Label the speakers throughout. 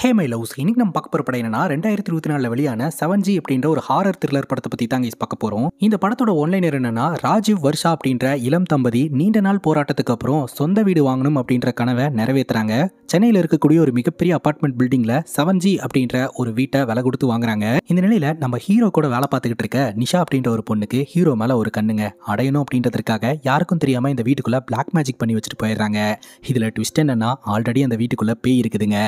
Speaker 1: hey my loves இன்னைக்கு நம்ம பார்க்க போகிற படம் என்னன்னா ரெண்டாயிரத்தி இருபத்தி நாலில் வெளியான செவன் ஜி அப்படின்ற ஒரு ஹாரர் த்ரில்லர் படத்தை பற்றி தாங்க பார்க்க போகிறோம் இந்த படத்தோட ஒன்லைனர் என்னன்னா ராஜீவ் வர்ஷா அப்படின்ற இளம் தம்பதி நீண்ட நாள் போராட்டத்துக்கு அப்புறம் சொந்த வீடு வாங்கணும் அப்படின்ற கனவை நிறைவேற்றுறாங்க சென்னையில் இருக்கக்கூடிய ஒரு மிகப்பெரிய அப்பார்ட்மெண்ட் பில்டிங்கில் செவன் ஜி அப்படின்ற ஒரு வீட்டை விலை கொடுத்து வாங்குறாங்க இந்த நிலையில் நம்ம ஹீரோ கூட வேலை பார்த்துக்கிட்டு இருக்க நிஷா அப்படின்ற ஒரு பொண்ணுக்கு ஹீரோ மேலே ஒரு கண்ணுங்க அடையணும் அப்படின்றதுக்காக யாருக்கும் தெரியாமல் இந்த வீட்டுக்குள்ளே பிளாக் மேஜிக் பண்ணி வச்சுட்டு போயிடுறாங்க இதில் ட்விஸ்ட் என்னன்னா ஆல்ரெடி அந்த வீட்டுக்குள்ளே பேய் இருக்குதுங்க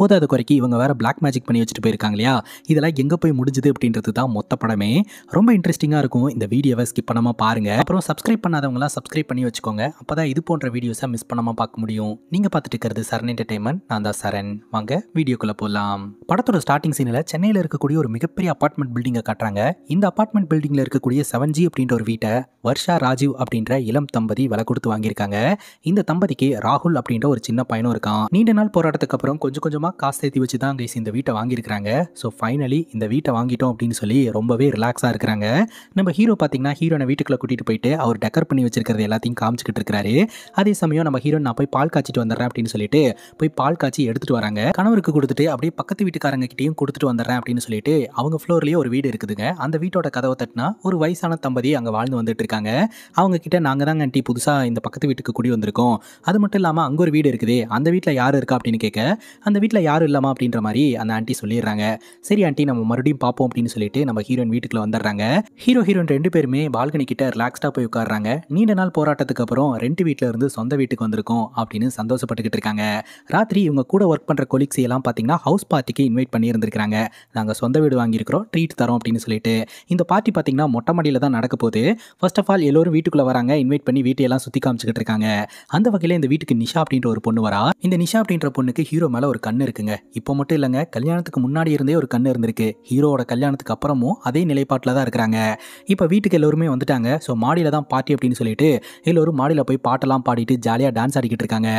Speaker 1: போதாது வரைக்கும் இவங்க வேற பிளாக் மேஜிக் பண்ணி வச்சுட்டு போயிருக்காங்க இல்லையா இதெல்லாம் எங்கே போய் முடிஞ்சது அப்படின்றது தான் மொத்த படமே ரொம்ப இன்ட்ரெஸ்டிங்காக இருக்கும் இந்த வீடியோவை ஸ்கிப் பண்ணாமல் பாருங்க அப்புறம் சப்ஸ்கிரைப் பண்ணாதவங்களாம் சப்ஸ்கிரைப் பண்ணி வச்சுக்கோங்க அப்போ இது போன்ற வீடியோஸை மிஸ் பண்ணாமல் பார்க்க முடியும் நீங்கள் பார்த்துட்டு இருக்கிறது சரண் என்டர்டைன்மெண்ட் நான் தான் சரண் வாங்க வீடியோக்குள்ளே போகலாம் படத்தோட ஸ்டார்டிங் சீனில் சென்னையில் இருக்கக்கூடிய ஒரு மிகப்பெரிய அப்பார்ட்மெண்ட் பில்டிங்கை காட்டுறாங்க இந்த அப்பார்ட்மெண்ட் பில்டிங்கில் இருக்கக்கூடிய செவன் ஜி அப்படின்ற ஒரு வீட்டை வர்ஷா ராஜீவ் அப்படின்ற இளம் தம்பதி விலை கொடுத்து வாங்கியிருக்காங்க இந்த தம்பதிக்கு ராகுல் அப்படின்ற ஒரு சின்ன பையனும் இருக்கான் நீண்ட நாள் போராட்டத்துக்கு அப்புறம் கொஞ்சம் கொஞ்சமாக காசு சேர்த்து வச்சு தான் கைஸ் இந்த வீட்டை வாங்கியிருக்கிறாங்க ஸோ ஃபைனலி இந்த வீட்டை வாங்கிட்டோம் அப்படின்னு சொல்லி ரொம்பவே ரிலாக்ஸாக இருக்கிறாங்க நம்ம ஹீரோ பார்த்தீங்கன்னா ஹீரோனை வீட்டுக்குள்ளே கூட்டிகிட்டு போயிட்டு அவர் டெக்கர் பண்ணி வச்சிருக்கிறது எல்லாத்தையும் காமிச்சிக்கிட்டு இருக்கிறாரு அதே சமயம் நம்ம ஹீரோ நான் போய் பால் காய்ச்சிட்டு வந்துடுறேன் அப்படின்னு சொல்லிட்டு போய் பால் காய்ச்சி எடுத்துகிட்டு வராங்க கணவருக்கு கொடுத்துட்டு அப்படியே பக்கத்து வீட்டுக்காரங்க கிட்டேயும் கொடுத்துட்டு வந்துடுறேன் அப்படின்னு சொல்லிட்டு அவங்க ஃப்ளோர்லேயே ஒரு வீடு இருக்குதுங்க அந்த வீட்டோட கதவை தட்டினா ஒரு வயசான தம்பதி அங்கே வாழ்ந்து வந்துட்டு இருக்காங்க அவங்க கிட்ட நாங்கள் தாங்க ஆண்டி புதுசாக இந்த பக்கத்து வீட்டுக்கு குடி வந்திருக்கோம் அது மட்டும் இல்லாமல் அங்கே ஒரு வீடு இருக்குது அந்த வீட்டில் யார் இருக்கா அப்படின்னு கேட்க அந்த வீட்டில் யாரும் இல்லை இல்லைம்மா அப்படின்ற மாதிரி அந்த ஆண்டி சொல்லிடுறாங்க சரி ஆண்டி நம்ம மறுபடியும் பார்ப்போம் அப்படின்னு சொல்லிட்டு நம்ம ஹீரோயின் வீட்டுக்குள்ள வந்துடுறாங்க ஹீரோ ஹீரோயின் ரெண்டு பேருமே பால்கனி கிட்ட ரிலாக்ஸ்டாக போய் உட்காடுறாங்க நீண்ட நாள் போராட்டத்துக்கு அப்புறம் ரெண்டு வீட்டில் இருந்து சொந்த வீட்டுக்கு வந்திருக்கோம் அப்படின்னு சந்தோஷப்பட்டுக்கிட்டு இருக்காங்க ராத்திரி இவங்க கூட ஒர்க் பண்ணுற கொலிக்ஸ் எல்லாம் பார்த்தீங்கன்னா ஹவுஸ் பார்ட்டிக்கு இன்வைட் பண்ணியிருந்திருக்காங்க நாங்கள் சொந்த வீடு வாங்கியிருக்கிறோம் ட்ரீட் தரோம் அப்படின்னு சொல்லிட்டு இந்த பார்ட்டி பார்த்தீங்கன்னா மொட்டை மாடியில் தான் நடக்க போது ஃபர்ஸ்ட் ஆஃப் ஆல் எல்லோரும் வீட்டுக்குள்ளே வராங்க இன்வைட் பண்ணி வீட்டையெல்லாம் சுற்றி காமிச்சிக்கிட்டு இருக்காங்க அந்த வகையில் இந்த வீட்டுக்கு நிஷா அப்படின்ற ஒரு பொண்ணு வரா இந்த நிஷா அப்படின்ற பொண்ணுக்கு ஹீரோ மேலே ஒரு கண் இருக்குங்க இப்போ மட்டும் இல்லைங்க கல்யாணத்துக்கு முன்னாடி இருந்தே ஒரு கண்ணு இருந்திருக்கு ஹீரோவோட கல்யாணத்துக்கு அப்புறமும் அதே நிலைப்பாட்டில் தான் இருக்கிறாங்க இப்போ வீட்டுக்கு எல்லோருமே வந்துட்டாங்க ஸோ மாடியில் தான் பாட்டி அப்படின்னு சொல்லிட்டு எல்லோரும் மாடியில் போய் பாட்டெல்லாம் பாடிட்டு ஜாலியாக டான்ஸ் ஆடிக்கிட்டு இருக்காங்க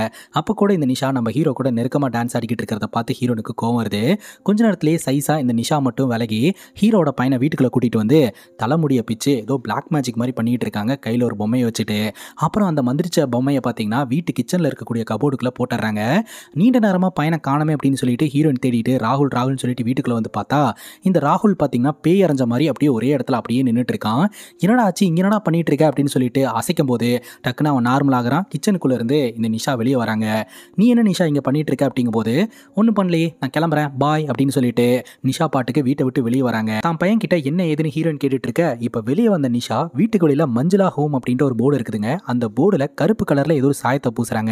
Speaker 1: அப்போ கூட இந்த நிஷா நம்ம ஹீரோ கூட நெருக்கமாக டான்ஸ் ஆடிக்கிட்டு இருக்கிறத பார்த்து ஹீரோனுக்கு கோவம் வருது கொஞ்ச நேரத்துலேயே சைஸாக இந்த நிஷா மட்டும் விலகி ஹீரோட பையனை வீட்டுக்குள்ளே கூட்டிகிட்டு வந்து தலைமுடியை பிச்சு ஏதோ பிளாக் மேஜிக் மாதிரி பண்ணிகிட்டு இருக்காங்க கையில் ஒரு பொம்மையை வச்சுட்டு அப்புறம் அந்த மந்திரிச்ச பொம்மையை பார்த்தீங்கன்னா வீட்டு கிச்சனில் இருக்கக்கூடிய கபோர்டுக்குள்ளே போட்டுடுறாங்க நீண்ட நேரமாக பையனை காணமே அப்படின்னு சொல்லி தேடிட்டு ஹீரோயின் தேடிட்டு ராகுல் ராகுல்னு சொல்லிட்டு வீட்டுக்குள்ளே வந்து பார்த்தா இந்த ராகுல் பார்த்தீங்கன்னா பேய் அரைஞ்ச மாதிரி அப்படியே ஒரே இடத்துல அப்படியே நின்றுட்டு இருக்கான் என்னடா ஆச்சு இங்கே என்னடா பண்ணிட்டு இருக்க அப்படின்னு சொல்லிட்டு அசைக்கும் போது டக்குன்னு அவன் நார்மலாகிறான் கிச்சனுக்குள்ளேருந்து இருந்து இந்த நிஷா வெளியே வராங்க நீ என்ன நிஷா இங்கே பண்ணிட்டு இருக்க அப்படிங்கும்போது ஒன்றும் பண்ணலையே நான் கிளம்புறேன் பாய் அப்படின்னு சொல்லிட்டு நிஷா பாட்டுக்கு வீட்டை விட்டு வெளியே வராங்க தான் பையன் கிட்ட என்ன ஏதுன்னு ஹீரோயின் கேட்டுட்டு இருக்க இப்போ வெளியே வந்த நிஷா வீட்டுக்கு வெளியில மஞ்சளா ஹோம் அப்படின்ற ஒரு போர்டு இருக்குதுங்க அந்த போர்டில் கருப்பு கலர்ல ஏதோ ஒரு சாயத்தை பூசுறாங்க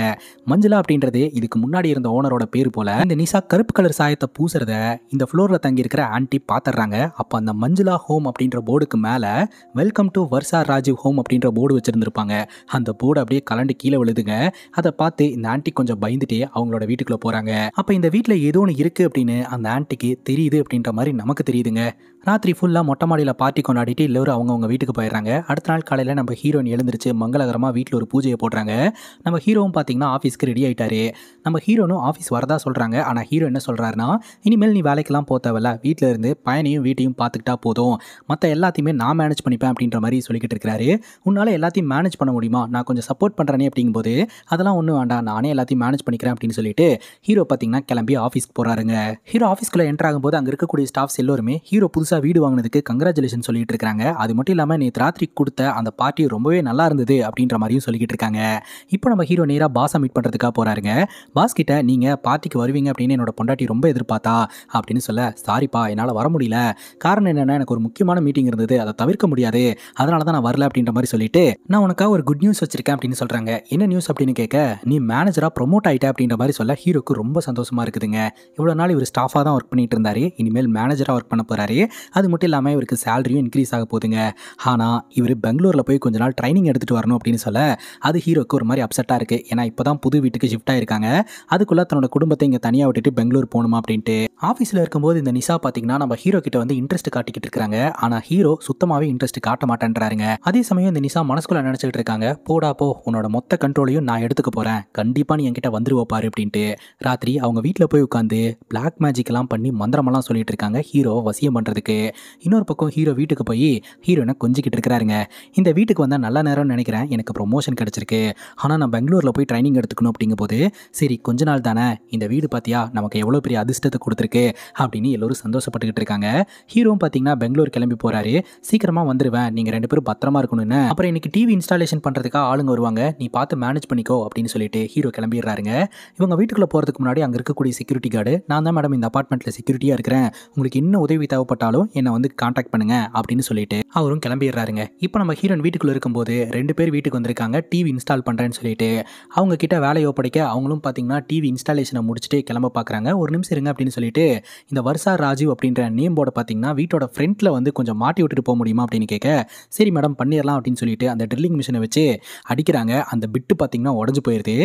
Speaker 1: மஞ்சளா அப்படின்றது இதுக்கு முன்னாடி இருந்த ஓனரோட பேர் போல இந்த நிஷா கருப்பு கலர் சாயத்தை பூசுறத இந்த ஃப்ளோரில் தங்கியிருக்கிற ஆண்டி பார்த்துட்றாங்க அப்போ அந்த மஞ்சுளா ஹோம் அப்படின்ற போர்டுக்கு மேலே welcome to Varsha Rajeev home அப்படின்ற போர்டு வச்சுருந்துருப்பாங்க அந்த போர்டு அப்படியே கலண்டு கீழே விழுதுங்க அதை பார்த்து இந்த ஆண்டி கொஞ்சம் பயந்துட்டே அவங்களோட வீட்டுக்குள்ளே போகிறாங்க அப்போ இந்த வீட்டில் ஏதோ ஒன்று இருக்குது அப்படின்னு அந்த ஆண்டிக்கு தெரியுது அப்படின்ற மாதிரி நமக்கு தெரியுதுங்க ராத்திரி ஃபுல்லாக மொட்டை மாடியில் பார்ட்டி கொண்டாடிட்டு எல்லோரும் அவங்கவுங்க வீட்டுக்கு போயிடுறாங்க அடுத்த நாள் காலையில் நம்ம ஹீரோயின் எழுந்திரிச்சு மங்களகரமாக வீட்டில் ஒரு பூஜையை போடுறாங்க நம்ம ஹீரோவும் பார்த்தீங்கன்னா ஆஃபீஸ்க்கு ரெடி ஆகிட்டாரு நம்ம ஹீரோனும் ஆஃபீஸ் வரதா சொல்கிறாங்க ஆனால் ஹீரோ என்ன சொல்கிறாருன்னா இனிமேல் நீ வேலைக்கெல்லாம் போத்தவில்ல வீட்டில் இருந்து பயனையும் வீட்டையும் பார்த்துக்கிட்டா போதும் மற்ற எல்லாத்தையுமே நான் மேனேஜ் பண்ணிப்பேன் அப்படின்ற மாதிரி சொல்லிக்கிட்டு இருக்கிறாரு உன்னால் எல்லாத்தையும் மேனேஜ் பண்ண முடியுமா நான் கொஞ்சம் சப்போர்ட் பண்ணுறேனே அப்படிங்கும்போது அதெல்லாம் ஒன்றும் வேண்டாம் நானே எல்லாத்தையும் மேனேஜ் பண்ணிக்கிறேன் அப்படின்னு சொல்லிட்டு ஹீரோ பார்த்தீங்கன்னா கிளம்பி ஆஃபீஸ்க்கு போகிறாருங்க ஹீரோ ஆஃபீஸ்க்குள்ளே போது அங்கே இருக்கக்கூடிய ஸ்டாஃப்ஸ் எல்லோருமே ஹீரோ புதுசாக புதுசாக வீடு வாங்கினதுக்கு கங்க்ராச்சுலேஷன் சொல்லிட்டு இருக்காங்க அது மட்டும் இல்லாமல் நேற்று ராத்திரி கொடுத்த அந்த பார்ட்டி ரொம்பவே நல்லா இருந்தது அப்படின்ற மாதிரியும் சொல்லிக்கிட்டு இருக்காங்க இப்போ நம்ம ஹீரோ நேராக பாஸை மீட் பண்ணுறதுக்காக போகிறாருங்க பாஸ் கிட்ட நீங்கள் பார்ட்டிக்கு வருவீங்க அப்படின்னு என்னோட பொண்டாட்டி ரொம்ப எதிர்பார்த்தா அப்படின்னு சொல்ல சாரிப்பா என்னால் வர முடியல காரணம் என்னென்னா எனக்கு ஒரு முக்கியமான மீட்டிங் இருந்தது அதை தவிர்க்க முடியாது அதனால தான் நான் வரல அப்படின்ற மாதிரி சொல்லிட்டு நான் உனக்காக ஒரு குட் நியூஸ் வச்சிருக்கேன் அப்படின்னு சொல்கிறாங்க என்ன நியூஸ் அப்படின்னு கேட்க நீ மேனேஜராக ப்ரொமோட் ஆகிட்ட அப்படின்ற மாதிரி சொல்ல ஹீரோக்கு ரொம்ப சந்தோஷமாக இருக்குதுங்க இவ்வளோ நாள் இவர் ஸ்டாஃபாக தான் ஒர்க் பண்ணிட்டு இருந்தார் இனிமேல் மேனேஜராக ஒர்க் பண்ண போகிறாரு அது மட்டும் இல்லாமல் இவருக்கு சேலரியும் இன்க்ரீஸ் ஆக போகுதுங்க ஆனால் இவர் பெங்களூரில் போய் கொஞ்ச நாள் ட்ரைனிங் எடுத்துகிட்டு வரணும் அப்படின்னு சொல்ல அது ஹீரோக்கு ஒரு மாதிரி அப்செட்டாக இருக்குது ஏன்னா இப்போ தான் புது வீட்டுக்கு ஷிஃப்ட் ஆயிருக்காங்க அதுக்குள்ளே தன்னோட குடும்பத்தை இங்கே தனியாக விட்டுட்டு பெங்களூர் போகணுமா அப்படின்ட்டு ஆஃபீஸில் இருக்கும்போது இந்த நிஷா பார்த்தீங்கன்னா நம்ம ஹீரோ கிட்ட வந்து இன்ட்ரெஸ்ட் காட்டிக்கிட்டு இருக்காங்க ஆனால் ஹீரோ சுத்தமாகவே இன்ட்ரெஸ்ட் காட்ட மாட்டேன்றாருங்க அதே சமயம் இந்த நிஷா மனசுக்குள்ள நினச்சிக்கிட்டு இருக்காங்க போடா போ உன்னோட மொத்த கண்ட்ரோலையும் நான் எடுத்துக்க போகிறேன் கண்டிப்பாக நீ என்கிட்ட வந்துருவப்பாரு அப்படின்ட்டு ராத்திரி அவங்க வீட்டில் போய் உட்காந்து பிளாக் மேஜிக்லாம் பண்ணி மந்திரமெல்லாம் சொல்லிட்டு இருக்காங்க ஹீரோ வசியம் பண்ணுறதுக்கு பண்ணிட்டு இன்னொரு பக்கம் ஹீரோ வீட்டுக்கு போய் ஹீரோனை கொஞ்சிக்கிட்டு இருக்கிறாருங்க இந்த வீட்டுக்கு வந்தால் நல்ல நேரம்னு நினைக்கிறேன் எனக்கு ப்ரொமோஷன் கிடச்சிருக்கு ஆனால் நான் பெங்களூரில் போய் ட்ரைனிங் எடுத்துக்கணும் அப்படிங்கும்போது சரி கொஞ்ச நாள் தானே இந்த வீடு பார்த்தியா நமக்கு எவ்வளோ பெரிய அதிர்ஷ்டத்தை கொடுத்துருக்கு அப்படின்னு எல்லோரும் சந்தோஷப்பட்டுக்கிட்டு இருக்காங்க ஹீரோவும் பார்த்தீங்கன்னா பெங்களூர் கிளம்பி போகிறாரு சீக்கிரமாக வந்துடுவேன் நீங்கள் ரெண்டு பேரும் பத்திரமா இருக்கணும்னு அப்புறம் இன்னைக்கு டிவி இன்ஸ்டாலேஷன் பண்ணுறதுக்காக ஆளுங்க வருவாங்க நீ பார்த்து மேனேஜ் பண்ணிக்கோ அப்படின்னு சொல்லிட்டு ஹீரோ கிளம்பிடுறாருங்க இவங்க வீட்டுக்குள்ளே போகிறதுக்கு முன்னாடி அங்கே இருக்கக்கூடிய செக்யூரிட்டி கார்டு நான் தான் மேடம் இந்த அப்பார்ட்மெண்ட்டில் செக்யூரிட்டியாக இருக்கிறேன் உங்களுக்கு என்ன உதவி தேவைப்பட்டாலும் என்னை வந்து காண்டாக்ட் பண்ணுங்க அப்படின்னு சொல்லிட்டு அவரும் கிளம்பிடுறாருங்க இப்போ நம்ம ஹீரோன் வீட்டுக்குள்ளே இருக்கும்போது ரெண்டு பேர் வீட்டுக்கு வந்திருக்காங்க டிவி இன்ஸ்டால் பண்ணுறேன்னு சொல்லிட்டு அவங்க கிட்ட வேலையை ஒப்படைக்க அவங்களும் பார்த்தீங்கன்னா டிவி இன்ஸ்டாலேஷனை முடிச்சுட்டு கிளம்ப பார்க்குறாங்க ஒரு நிமிஷம் இருங்க அப்படின்னு சொல்லிட்டு இந்த வர்ஷா ராஜீவ் அப்படின்ற நேம் போர்டை பார்த்தீங்கன்னா வீட்டோட ஃப்ரண்ட்டில் வந்து கொஞ்சம் மாட்டி விட்டுட்டு போக முடியுமா அப்படின்னு கேட்க சரி மேடம் பண்ணிடலாம் அப்படின்னு சொல்லிட்டு அந்த ட்ரில்லிங் மிஷினை வச்சு அடிக்கிறாங்க அந்த பிட்டு பார்த்தீங்கன்னா உடஞ்சு போயிடுது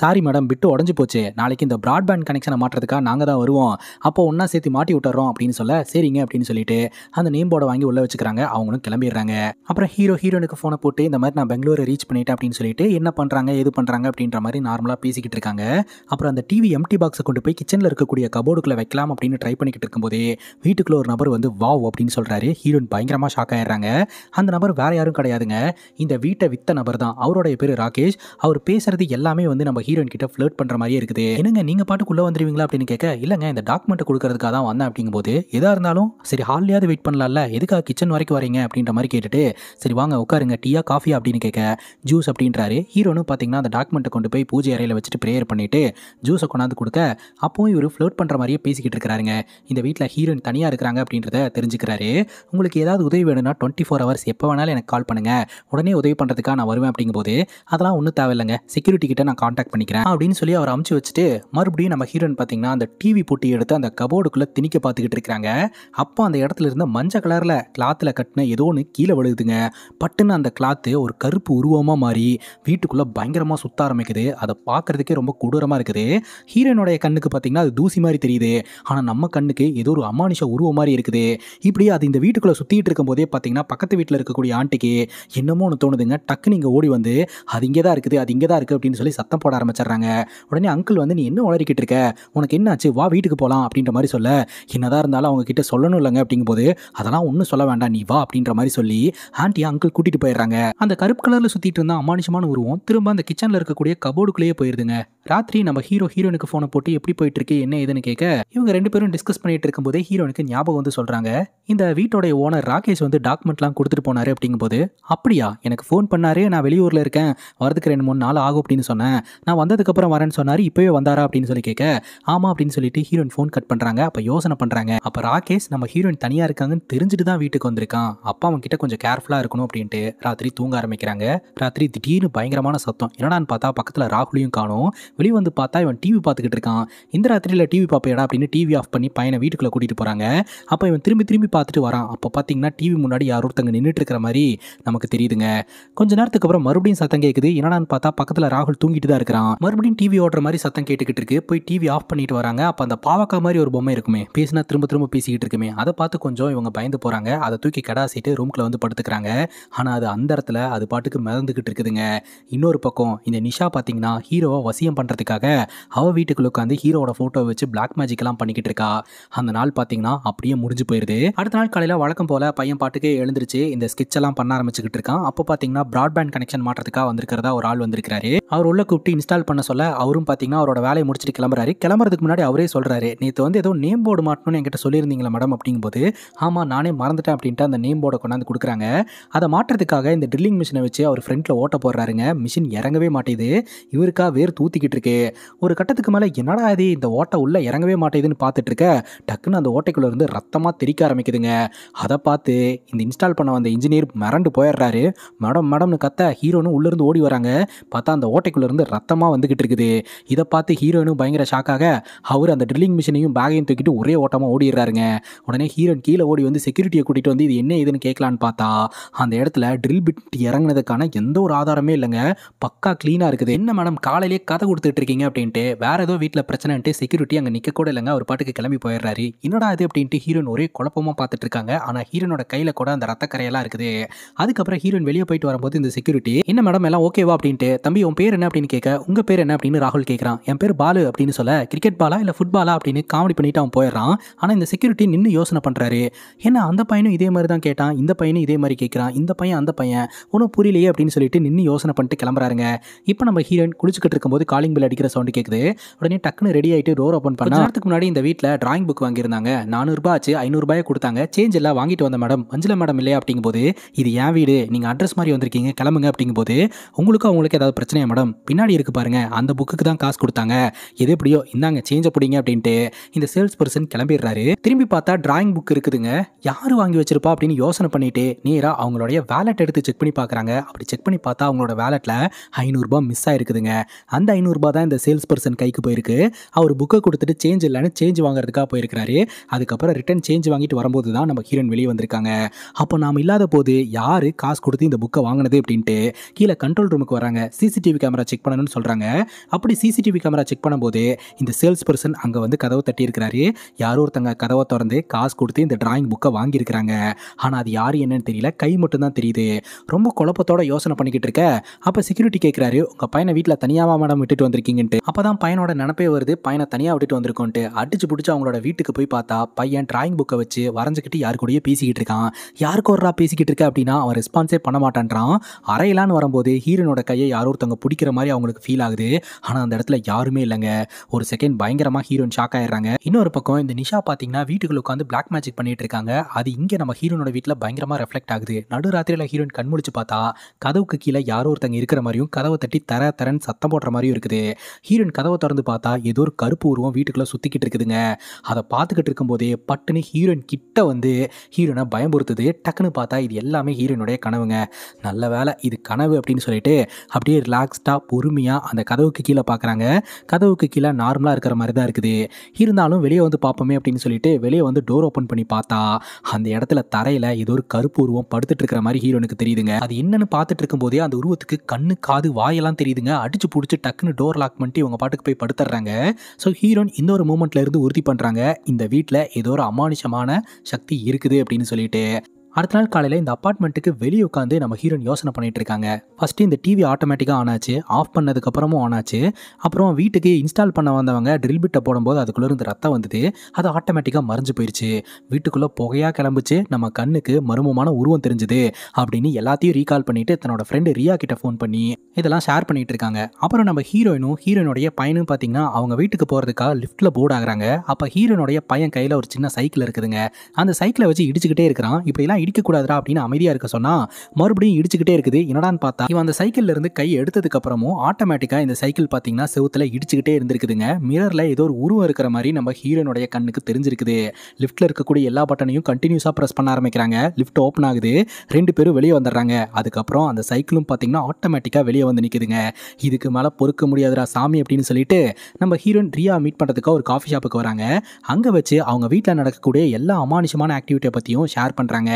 Speaker 1: சாரி மேடம் பிட்டு உடஞ்சு போச்சு நாளைக்கு இந்த ப்ராட்பேண்ட் கனெக்ஷனை மாற்றுறதுக்காக நாங்கள் தான் வருவோம் அப்போ ஒன்றா சேர்த்து மாட்டி விட்டுறோம் அப்படின்னு சொல்ல சரிங்க அப்படின்னு சொல்லி சொல்லிட்டு அந்த நேம் போர்டை வாங்கி உள்ளே வச்சுக்கிறாங்க அவங்களும் கிளம்பிடுறாங்க அப்புறம் ஹீரோ ஹீரோனுக்கு ஃபோனை போட்டு இந்த மாதிரி நான் பெங்களூரை ரீச் பண்ணிட்டேன் அப்படின்னு சொல்லிட்டு என்ன பண்ணுறாங்க எது பண்ணுறாங்க அப்படின்ற மாதிரி நார்மலாக பேசிக்கிட்டு இருக்காங்க அப்புறம் அந்த டிவி எம்டி பாக்ஸை கொண்டு போய் கிச்சனில் இருக்கக்கூடிய கபோர்டுக்குள்ளே வைக்கலாம் அப்படின்னு ட்ரை பண்ணிக்கிட்டு இருக்கும்போதே வீட்டுக்குள்ளே ஒரு நபர் வந்து வாவ் அப்படின்னு சொல்கிறாரு ஹீரோயின் பயங்கரமாக ஷாக் ஆயிடுறாங்க அந்த நபர் வேறு யாரும் கிடையாதுங்க இந்த வீட்டை வித்த நபர் தான் அவருடைய பேர் ராகேஷ் அவர் பேசுறது எல்லாமே வந்து நம்ம ஹீரோயின் கிட்ட ஃப்ளர்ட் பண்ணுற மாதிரியே இருக்குது என்னங்க நீங்கள் பாட்டுக்குள்ளே வந்துருவீங்களா அப்படின்னு கேட்க இல்லைங்க இந்த டாக்குமெண்ட் கொடுக்கறதுக்காக தான் வந்தேன் அப்படிங்கும்போது எதாக இருந்தாலும் சரி ஹால்லையாவது வெயிட் பண்ணலாம்ல எதுக்காக கிச்சன் வரைக்கும் வரீங்க அப்படின்ற மாதிரி கேட்டுட்டு சரி வாங்க உட்காருங்க டீயா காஃபி அப்படின்னு கேட்க ஜூஸ் அப்படின்றாரு ஹீரோனும் பார்த்தீங்கன்னா அந்த டாக்குமெண்ட்டை கொண்டு போய் பூஜை அறையில் வச்சுட்டு ப்ரேயர் பண்ணிவிட்டு ஜூஸை கொண்டாந்து கொடுக்க அப்போவும் இவர் ஃப்ளோட் பண்ணுற மாதிரியே பேசிக்கிட்டு இருக்கிறாருங்க இந்த வீட்டில் ஹீரோயின் தனியாக இருக்கிறாங்க அப்படின்றத தெரிஞ்சுக்கிறாரு உங்களுக்கு ஏதாவது உதவி வேணும்னா டுவெண்ட்டி ஃபோர் ஹவர்ஸ் எப்போ வேணாலும் எனக்கு கால் பண்ணுங்கள் உடனே உதவி பண்ணுறதுக்காக நான் வருவேன் அப்படிங்கும்போது அதெல்லாம் ஒன்றும் தேவையில்லைங்க செக்யூரிட்டி கிட்ட நான் காண்டாக்ட் பண்ணிக்கிறேன் அப்படின்னு சொல்லி அவர் அமுச்சு வச்சுட்டு மறுபடியும் நம்ம ஹீரோயின் பார்த்தீங்கன்னா அந்த டிவி போட்டி எடுத்து அந்த கபோர்டுக்குள்ளே திணிக்க பார்த்துக்கிட்டு இருக்கிறாங்க அப்போ அந்த இடத்துல இருந்த மஞ்சள் கலரில் கிளாத்தில் கட்டின ஏதோ ஒன்று கீழே விழுகுதுங்க பட்டுன்னு அந்த கிளாத்து ஒரு கருப்பு உருவமாக மாறி வீட்டுக்குள்ளே பயங்கரமாக சுத்த ஆரம்பிக்குது அதை பார்க்குறதுக்கே ரொம்ப கொடூரமாக இருக்குது ஹீரோனுடைய கண்ணுக்கு பார்த்திங்கன்னா அது தூசி மாதிரி தெரியுது ஆனால் நம்ம கண்ணுக்கு ஏதோ ஒரு அமானுஷ உருவம் மாதிரி இருக்குது இப்படி அது இந்த வீட்டுக்குள்ளே சுற்றிட்டு இருக்கும்போதே பார்த்திங்கன்னா பக்கத்து வீட்டில் இருக்கக்கூடிய ஆண்டிக்கு என்னமோ ஒன்று தோணுதுங்க டக்குன்னு இங்கே ஓடி வந்து அது இங்கே தான் இருக்குது அது இங்கே தான் இருக்குது அப்படின்னு சொல்லி சத்தம் போட ஆரம்பிச்சிடுறாங்க உடனே அங்கிள் வந்து நீ என்ன உளறிக்கிட்டு இருக்க உனக்கு என்னாச்சு வா வீட்டுக்கு போகலாம் அப்படின்ற மாதிரி சொல்ல என்னதான் இருந்தாலும் அவங்க கிட்ட சொல்லணும் இல்லைங்க அப்படிங்கும் போது அதெல்லாம் ஒன்றும் சொல்ல வேண்டாம் நீ வா அப்படின்ற மாதிரி சொல்லி ஆண்டி அங்கிள் கூட்டிட்டு போயிடுறாங்க அந்த கருப்பு கலரில் சுற்றிட்டு இருந்தால் அமானுஷமான உருவம் திரும்ப அந்த கிச்சனில் இருக்கக்கூடிய கபோர்டுக்குள்ளேயே போயிருதுங்க ராத்திரி நம்ம ஹீரோ ஹீரோனுக்கு ஃபோனை போட்டு எப்படி போயிட்டு இருக்கு என்ன ஏதுன்னு கேட்க இவங்க ரெண்டு பேரும் டிஸ்கஸ் பண்ணிட்டு இருக்கும்போதே ஹீரோனுக்கு ஞாபகம் வந்து சொல்றாங்க இந்த வீட்டோடைய ஓனர் ராகேஷ் வந்து டாக்குமெண்ட்லாம் கொடுத்துட்டு போனாரு அப்படிங்கும்போது அப்படியா எனக்கு ஃபோன் பண்ணாரு நான் வெளியூர்ல இருக்கேன் வரதுக்கு ரெண்டு மூணு நாள் ஆகும் அப்படின்னு சொன்னேன் நான் வந்ததுக்கப்புறம் வரேன்னு சொன்னாரு இப்பவே வந்தாரா அப்படின்னு சொல்லி கேட்க ஆமா அப்படின்னு சொல்லிட்டு ஹீரோயின் ஃபோன் கட் பண்றாங்க அப்போ யோசனை பண்றாங்க அப்போ ராகேஷ் நம்ம ஹீரோயின் தனியாக இருக்காங்கன்னு தெரிஞ்சுட்டு தான் வீட்டுக்கு வந்திருக்கான் அப்பா அவன் கிட்ட கொஞ்சம் கேர்ஃபுல்லாக இருக்கணும் அப்படின்ட்டு ராத்திரி தூங்க ஆரம்பிக்கிறாங்க ராத்திரி திடீர்னு பயங்கரமான சத்தம் என்னடான்னு பார்த்தா பக்கத்தில் ராகுலையும் காணும் வெளியே வந்து பார்த்தா இவன் டிவி பார்த்துக்கிட்டு இருக்கான் இந்த ராத்திரியில் டிவி பார்ப்பேடா அப்படின்னு டிவி ஆஃப் பண்ணி பையனை வீட்டுக்குள்ளே கூட்டிகிட்டு போகிறாங்க அப்போ இவன் திரும்பி திரும்பி பார்த்துட்டு வரான் அப்போ பார்த்தீங்கன்னா டிவி முன்னாடி யாரோ ஒருத்தங்க நின்றுட்டு இருக்கிற மாதிரி நமக்கு தெரியுதுங்க கொஞ்ச நேரத்துக்கு அப்புறம் மறுபடியும் சத்தம் கேட்குது என்னடான்னு பார்த்தா பக்கத்தில் ராகுல் தூங்கிட்டு தான் இருக்கிறான் மறுபடியும் டிவி ஓடுற மாதிரி சத்தம் கேட்டுக்கிட்டு இருக்கு போய் டிவி ஆஃப் பண்ணிட்டு வராங்க அப்போ அந்த பாவக்கா மாதிரி ஒரு பொம்மை இருக்குமே பேசினா திரும்ப திரும்ப பேசிக்கிட்டு இருக்குமே அதை பார்த்து பார்த்து கொஞ்சம் இவங்க பயந்து போகிறாங்க அதை தூக்கி கடாசிட்டு ரூம்குள்ளே வந்து படுத்துக்கிறாங்க ஆனால் அது அந்த இடத்துல அது பாட்டுக்கு மிதந்துக்கிட்டு இருக்குதுங்க இன்னொரு பக்கம் இந்த நிஷா பார்த்தீங்கன்னா ஹீரோவை வசியம் பண்ணுறதுக்காக அவள் வீட்டுக்குள்ள உட்காந்து ஹீரோவோட ஃபோட்டோ வச்சு பிளாக் மேஜிக்லாம் பண்ணிக்கிட்டு இருக்கா அந்த நாள் பார்த்தீங்கன்னா அப்படியே முடிஞ்சு போயிடுது அடுத்த நாள் காலையில் வழக்கம் போல் பையன் பாட்டுக்கே எழுந்துருச்சு இந்த ஸ்கெட்ச் எல்லாம் பண்ண ஆரம்பிச்சுக்கிட்டு இருக்கான் அப்போ பார்த்தீங்கன்னா ப்ராட்பேண்ட் கனெக்ஷன் மாட்டுறதுக்காக வந்திருக்கிறதா ஒரு ஆள் வந்திருக்கிறாரு அவர் உள்ள கூப்பிட்டு இன்ஸ்டால் பண்ண சொல்ல அவரும் பார்த்தீங்கன்னா அவரோட வேலையை முடிச்சுட்டு கிளம்புறாரு கிளம்புறதுக்கு முன்னாடி அவரே சொல்கிறாரு நேற்று வந்து ஏதோ நேம் போர்டு மாட்டணும்னு என்கிட்ட சொல்லியிருந்தீங்களா மேடம் அப்படிங்கும்போது பார்த்து ஆமாம் நானே மறந்துட்டேன் அப்படின்ட்டு அந்த நேம் போர்டை கொண்டாந்து கொடுக்குறாங்க அதை மாற்றுறதுக்காக இந்த ட்ரில்லிங் மிஷினை வச்சு அவர் ஃப்ரெண்ட்டில் ஓட்ட போடுறாருங்க மிஷின் இறங்கவே மாட்டேது இவருக்கா வேர் தூத்திக்கிட்டு இருக்கு ஒரு கட்டத்துக்கு மேலே என்னடா இது இந்த ஓட்டை உள்ளே இறங்கவே மாட்டேதுன்னு பார்த்துட்டு இருக்க டக்குன்னு அந்த ஓட்டைக்குள்ளே இருந்து ரத்தமாக தெரிக்க ஆரம்பிக்குதுங்க அதை பார்த்து இந்த இன்ஸ்டால் பண்ண வந்த இன்ஜினியர் மிரண்டு போயிடுறாரு மேடம் மேடம்னு கத்த ஹீரோனும் உள்ளேருந்து ஓடி வராங்க பார்த்தா அந்த ஓட்டைக்குள்ளேருந்து ரத்தமாக வந்துக்கிட்டு இருக்குது இதை பார்த்து ஹீரோயினும் பயங்கர ஷாக்காக அவர் அந்த ட்ரில்லிங் மிஷினையும் பேகையும் தூக்கிட்டு ஒரே ஓட்டமாக ஓடிடுறாருங்க உடனே ஹீரோ வீரன் கீழே ஓடி வந்து செக்யூரிட்டியை கூட்டிட்டு வந்து இது என்ன ஏதுன்னு கேட்கலான்னு பார்த்தா அந்த இடத்துல ட்ரில் பிட் இறங்கினதுக்கான எந்த ஒரு ஆதாரமே இல்லைங்க பக்கா கிளீனா இருக்குது என்ன மேடம் காலையிலேயே கதை கொடுத்துட்டு இருக்கீங்க அப்படின்ட்டு வேற ஏதோ வீட்டில் பிரச்சனைட்டு செக்யூரிட்டி அங்கே நிற்க கூட இல்லைங்க ஒரு பாட்டுக்கு கிளம்பி போயிடுறாரு என்னடா அது அப்படின்ட்டு ஹீரோன் ஒரே குழப்பமாக பார்த்துட்டு இருக்காங்க ஆனால் ஹீரோனோட கையில் கூட அந்த ரத்தக்கரையெல்லாம் இருக்குது அதுக்கப்புறம் ஹீரோன் வெளியே போயிட்டு வரும்போது இந்த செக்யூரிட்டி என்ன மேடம் எல்லாம் ஓகேவா அப்படின்ட்டு தம்பி உன் பேர் என்ன அப்படின்னு கேட்க உங்க பேர் என்ன அப்படின்னு ராகுல் கேட்கிறான் என் பேர் பாலு அப்படின்னு சொல்ல கிரிக்கெட் பாலா இல்ல ஃபுட்பாலா அப்படின்னு காமெடி பண்ணிட்டு அவன் போயிடுறான் ஆனா இந்த செக்யூரிட்டி நின்று யோசனை பண்ணுறாரு ஏன்னா அந்த பையனும் இதே மாதிரி தான் கேட்டான் இந்த பையனும் இதே மாதிரி கேட்குறான் இந்த பையன் அந்த பையன் ஒன்றும் புரியலையே அப்படின்னு சொல்லிட்டு நின்று யோசனை பண்ணிட்டு கிளம்புறாருங்க இப்போ நம்ம ஹீரோயின் குளிச்சுக்கிட்டு இருக்கும்போது காலிங் பில் அடிக்கிற சவுண்டு கேட்குது உடனே டக்குன்னு ரெடி ஆகிட்டு டோர் ஓப்பன் பண்ண அதுக்கு முன்னாடி இந்த வீட்டில் டிராயிங் புக் வாங்கியிருந்தாங்க நானூறுபா ஆச்சு ஐநூறுபாயே கொடுத்தாங்க சேஞ்ச் எல்லாம் வாங்கிட்டு வந்த மேடம் மஞ்சள் மேடம் இல்லையா அப்படிங்கும்போது இது என் வீடு நீங்கள் அட்ரஸ் மாதிரி வந்திருக்கீங்க கிளம்புங்க அப்படிங்கும்போது உங்களுக்கு அவங்களுக்கு ஏதாவது பிரச்சனையா மேடம் பின்னாடி இருக்கு பாருங்க அந்த புக்குக்கு தான் காசு கொடுத்தாங்க எது எப்படியோ இந்தாங்க சேஞ்ச் பிடிங்க அப்படின்ட்டு இந்த சேல்ஸ் பர்சன் கிளம்பிடுறாரு திரும்பி பார்த்தா டிராயிங் புக் புக் இருக்குதுங்க யார் வாங்கி வச்சிருப்பா அப்படின்னு யோசனை பண்ணிட்டு நேராக அவங்களுடைய வேலெட் எடுத்து செக் பண்ணி பார்க்குறாங்க அப்படி செக் பண்ணி பார்த்தா அவங்களோட வேலெட்டில் ஐநூறுரூபா மிஸ் ஆயிருக்குதுங்க அந்த ஐநூறுரூபா தான் இந்த சேல்ஸ் பர்சன் கைக்கு போயிருக்கு அவர் புக்கை கொடுத்துட்டு சேஞ்ச் இல்லைன்னு சேஞ்ச் வாங்குறதுக்காக போயிருக்கிறாரு அதுக்கப்புறம் ரிட்டன் சேஞ்ச் வாங்கிட்டு வரும்போது தான் நம்ம ஹீரோன் வெளியே வந்திருக்காங்க அப்போ நாம் இல்லாத போது யார் காசு கொடுத்து இந்த புக்கை வாங்கினது அப்படின்ட்டு கீழே கண்ட்ரோல் ரூமுக்கு வராங்க சிசிடிவி கேமரா செக் பண்ணணும்னு சொல்கிறாங்க அப்படி சிசிடிவி கேமரா செக் பண்ணும்போது இந்த சேல்ஸ் பர்சன் அங்கே வந்து கதவை தட்டி இருக்கிறாரு யாரோ ஒருத்தங்க கதவை திறந்து காசு கொடுத்து கொடுத்து இந்த டிராயிங் புக்கை வாங்கியிருக்கிறாங்க ஆனால் அது யார் என்னன்னு தெரியல கை மட்டும்தான் தெரியுது ரொம்ப குழப்பத்தோட யோசனை பண்ணிக்கிட்டு இருக்க அப்போ செக்யூரிட்டி கேட்குறாரு உங்கள் பையனை வீட்டில் தனியாக மேடம் விட்டுட்டு வந்திருக்கீங்கன்ட்டு அப்போ தான் பையனோட நினப்பே வருது பையனை தனியாக விட்டுட்டு வந்திருக்கோன்ட்டு அடிச்சு பிடிச்சி அவங்களோட வீட்டுக்கு போய் பார்த்தா பையன் டிராயிங் புக்கை வச்சு வரைஞ்சிக்கிட்டு யார் கூடயே பேசிக்கிட்டு இருக்கான் யாருக்கு ஒருரா பேசிக்கிட்டு இருக்க அப்படின்னா அவன் ரெஸ்பான்ஸே பண்ண மாட்டான்றான் அறையிலான்னு வரும்போது ஹீரோனோட கையை யாரோ ஒருத்தவங்க பிடிக்கிற மாதிரி அவங்களுக்கு ஃபீல் ஆகுது ஆனால் அந்த இடத்துல யாருமே இல்லைங்க ஒரு செகண்ட் பயங்கரமாக ஹீரோயின் ஷாக் ஆயிடுறாங்க இன்னொரு பக்கம் இந்த நிஷா பார்த்தீங்கன்னா வீட்டுக்குள்ள உட்காந்து பிளாக் மேஜிக் பண்ணிட்டு இருக்காங்க அது இங்கே நம்ம ஹீரோனோட வீட்டில் பயங்கரமாக ரெஃப்ளெக்ட் ஆகுது நடுராத்திரியில் ஹீரோயின் கண்முழிச்சு பார்த்தா கதவுக்கு கீழே யாரோ ஒருத்தங்க இருக்கிற மாதிரியும் கதவை தட்டி தர தரன்னு சத்தம் போடுற மாதிரியும் இருக்குது ஹீரோயின் கதவை திறந்து பார்த்தா ஏதோ ஒரு கருப்பு உருவம் வீட்டுக்குள்ளே சுத்திக்கிட்டு இருக்குதுங்க அதை பார்த்துக்கிட்டு இருக்கும்போதே பட்டுனு ஹீரோயின் கிட்ட வந்து ஹீரோனை பயம்புறுத்துது டக்குன்னு பார்த்தா இது எல்லாமே ஹீரோயினுடைய கனவுங்க நல்ல வேலை இது கனவு அப்படின்னு சொல்லிட்டு அப்படியே ரிலாக்ஸ்டாக பொறுமையாக அந்த கதவுக்கு கீழே பார்க்குறாங்க கதவுக்கு கீழே நார்மலாக இருக்கிற மாதிரி தான் இருக்குது இருந்தாலும் வெளியே வந்து பார்ப்போமே அப்படின்னு சொல்லிட்டு வெளியே வந்து டோர் ஓப்பன் பண்ணி பார்த்தா அந்த இடத்துல தரையில் ஏதோ ஒரு கருப்பு உருவம் படுத்துட்டு இருக்கிற மாதிரி ஹீரோனுக்கு தெரியுதுங்க அது என்னன்னு பார்த்துட்டு போதே அந்த உருவத்துக்கு கண்ணு காது வாயெல்லாம் தெரியுதுங்க அடிச்சு பிடிச்சி டக்குன்னு டோர் லாக் பண்ணிட்டு இவங்க பாட்டுக்கு போய் படுத்துறாங்க ஸோ ஹீரோன் இந்த ஒரு மூமெண்ட்ல இருந்து உறுதி பண்ணுறாங்க இந்த வீட்டில் ஏதோ ஒரு அமானுஷமான சக்தி இருக்குது அப்படின்னு சொல்லிட்டு அடுத்த நாள் காலையில் இந்த அப்பார்ட்மெண்ட்டுக்கு வெளியே உட்காந்து நம்ம ஹீரோன் யோசனை பண்ணிகிட்டு இருக்காங்க ஃபஸ்ட்டு இந்த டிவி ஆட்டோமேட்டிக்காக ஆனாச்சு ஆஃப் பண்ணதுக்கப்புறமும் ஆனாச்சு அப்புறம் வீட்டுக்கு இன்ஸ்டால் பண்ண வந்தவங்க ட்ரில் பிட்டை போடும்போது அதுக்குள்ளே இருந்து ரத்தம் வந்தது அது ஆட்டோமேட்டிக்காக மறைஞ்சு போயிடுச்சு வீட்டுக்குள்ளே புகையாக கிளம்பிச்சு நம்ம கண்ணுக்கு மர்மமான உருவம் தெரிஞ்சுது அப்படின்னு எல்லாத்தையும் ரீகால் பண்ணிட்டு தன்னோட ஃப்ரெண்டு ரியா கிட்ட ஃபோன் பண்ணி இதெல்லாம் ஷேர் பண்ணிட்டு இருக்காங்க அப்புறம் நம்ம ஹீரோயினும் ஹீரோயினுடைய பையனும் பார்த்தீங்கன்னா அவங்க வீட்டுக்கு போகிறதுக்காக லிஃப்ட்டில் போர்டு ஆகுறாங்க அப்போ ஹீரோனுடைய பையன் கையில் ஒரு சின்ன சைக்கிள் இருக்குதுங்க அந்த சைக்கிளை வச்சு இடிச்சுக்கிட்டே இருக்கிறான் இப்படிலாம் இடிக்க இடிக்கக்கூடாதுடா அப்படின்னு அமைதியாக இருக்க சொன்னால் மறுபடியும் இடிச்சுக்கிட்டே இருக்குது என்னடான்னு பார்த்தா இவன் அந்த சைக்கிள்ல இருந்து கை அப்புறமும் ஆட்டோமேட்டிக்காக இந்த சைக்கிள் பார்த்தீங்கன்னா செவுத்தில் இடிச்சுக்கிட்டே இருந்திருக்குதுங்க மிரரில் ஏதோ ஒரு உருவம் இருக்கிற மாதிரி நம்ம ஹீரோனுடைய கண்ணுக்கு தெரிஞ்சிருக்குது லிஃப்ட்டில் இருக்கக்கூடிய எல்லா பட்டனையும் கண்டினியூஸாக ப்ரெஸ் பண்ண ஆரம்பிக்கிறாங்க லிஃப்ட் ஓப்பன் ஆகுது ரெண்டு பேரும் வெளியே வந்துடுறாங்க அதுக்கப்புறம் அந்த சைக்கிளும் பார்த்தீங்கன்னா ஆட்டோமேட்டிக்காக வெளியே வந்து நிற்குதுங்க இதுக்கு மேலே பொறுக்க முடியாதுடா சாமி அப்படின்னு சொல்லிட்டு நம்ம ஹீரோயின் ரியா மீட் பண்ணுறதுக்காக ஒரு காஃபி ஷாப்புக்கு வராங்க அங்கே வச்சு அவங்க வீட்டில் நடக்கக்கூடிய எல்லா அமானுஷமான ஆக்டிவிட்டியை பற்றியும் ஷேர் பண்ணுறாங்க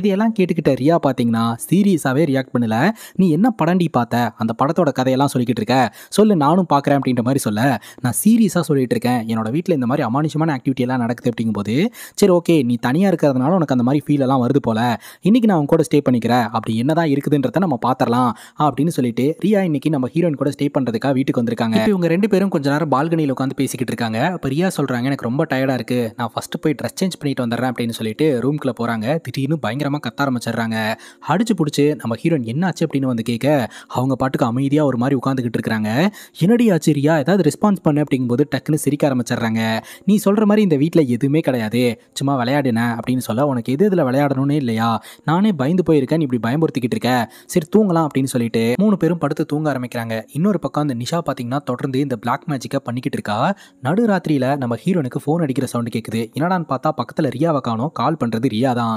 Speaker 1: இதையெல்லாம் கேட்டுக்கிட்ட ரியா பார்த்தீங்கன்னா சீரியஸாகவே ரியாக்ட் பண்ணல நீ என்ன படண்டி பார்த்த அந்த படத்தோட கதையெல்லாம் சொல்லிக்கிட்டு இருக்க சொல்லு நானும் பார்க்குறேன் அப்படின்ற மாதிரி சொல்ல நான் சீரியஸாக சொல்லிட்டு இருக்கேன் என்னோட வீட்டில் இந்த மாதிரி அமானுஷமான ஆக்டிவிட்டி எல்லாம் நடக்குது அப்படிங்கும்போது சரி ஓகே நீ தனியாக இருக்கிறதுனால உனக்கு அந்த மாதிரி ஃபீல் எல்லாம் வருது போல இன்னைக்கு நான் அவங்க கூட ஸ்டே பண்ணிக்கிறேன் அப்படி என்னதான் இருக்குதுன்றத நம்ம பார்த்துடலாம் அப்படின்னு சொல்லிட்டு ரியா இன்னைக்கு நம்ம ஹீரோயின் கூட ஸ்டே பண்ணுறதுக்காக வீட்டுக்கு வந்திருக்காங்க இவங்க ரெண்டு பேரும் கொஞ்ச நேரம் பால்கனியில் உட்காந்து பேசிக்கிட்டு இருக்காங்க அப்போ ரியா சொல்கிறாங்க எனக்கு ரொம்ப டயர்டாக இருக்குது நான் ஃபஸ்ட்டு போய் ட்ரெஸ் சேஞ்ச் பண்ணிட்டு வந்துடுறேன் அப்படின்னு சொல்லிட்டு ரூம்குள்ளே போகிறாங்க திடீர்னு பயங்கரமாக கத்த ஆரம்பிச்சிடுறாங்க அடிச்சு பிடிச்சி நம்ம ஹீரோயின் என்னாச்சு அப்படின்னு வந்து கேட்க அவங்க பாட்டுக்கு அமைதியாக ஒரு மாதிரி உட்காந்துக்கிட்டு இருக்கிறாங்க என்னடி ஆச்சரியா ஏதாவது ரெஸ்பான்ஸ் பண்ணு அப்படிங்கும்போது டக்குன்னு சிரிக்க ஆரம்பிச்சிடுறாங்க நீ சொல்கிற மாதிரி இந்த வீட்டில் எதுவுமே கிடையாது சும்மா விளையாடின அப்படின்னு சொல்ல உனக்கு எது இதில் விளையாடணும்னே இல்லையா நானே பயந்து போயிருக்கேன் இப்படி பயமுறுத்திக்கிட்டு இருக்கேன் சரி தூங்கலாம் அப்படின்னு சொல்லிட்டு மூணு பேரும் படுத்து தூங்க ஆரம்பிக்கிறாங்க இன்னொரு பக்கம் அந்த நிஷா பார்த்தீங்கன்னா தொடர்ந்து இந்த பிளாக் மேஜிக்கை பண்ணிக்கிட்டு இருக்கா நடு ராத்திரியில் நம்ம ஹீரோனுக்கு ஃபோன் அடிக்கிற சவுண்டு கேட்குது என்னடான்னு பார்த்தா பக்கத்தில் ரியாவை காணும் கால் பண்ணுறது ரியா தான்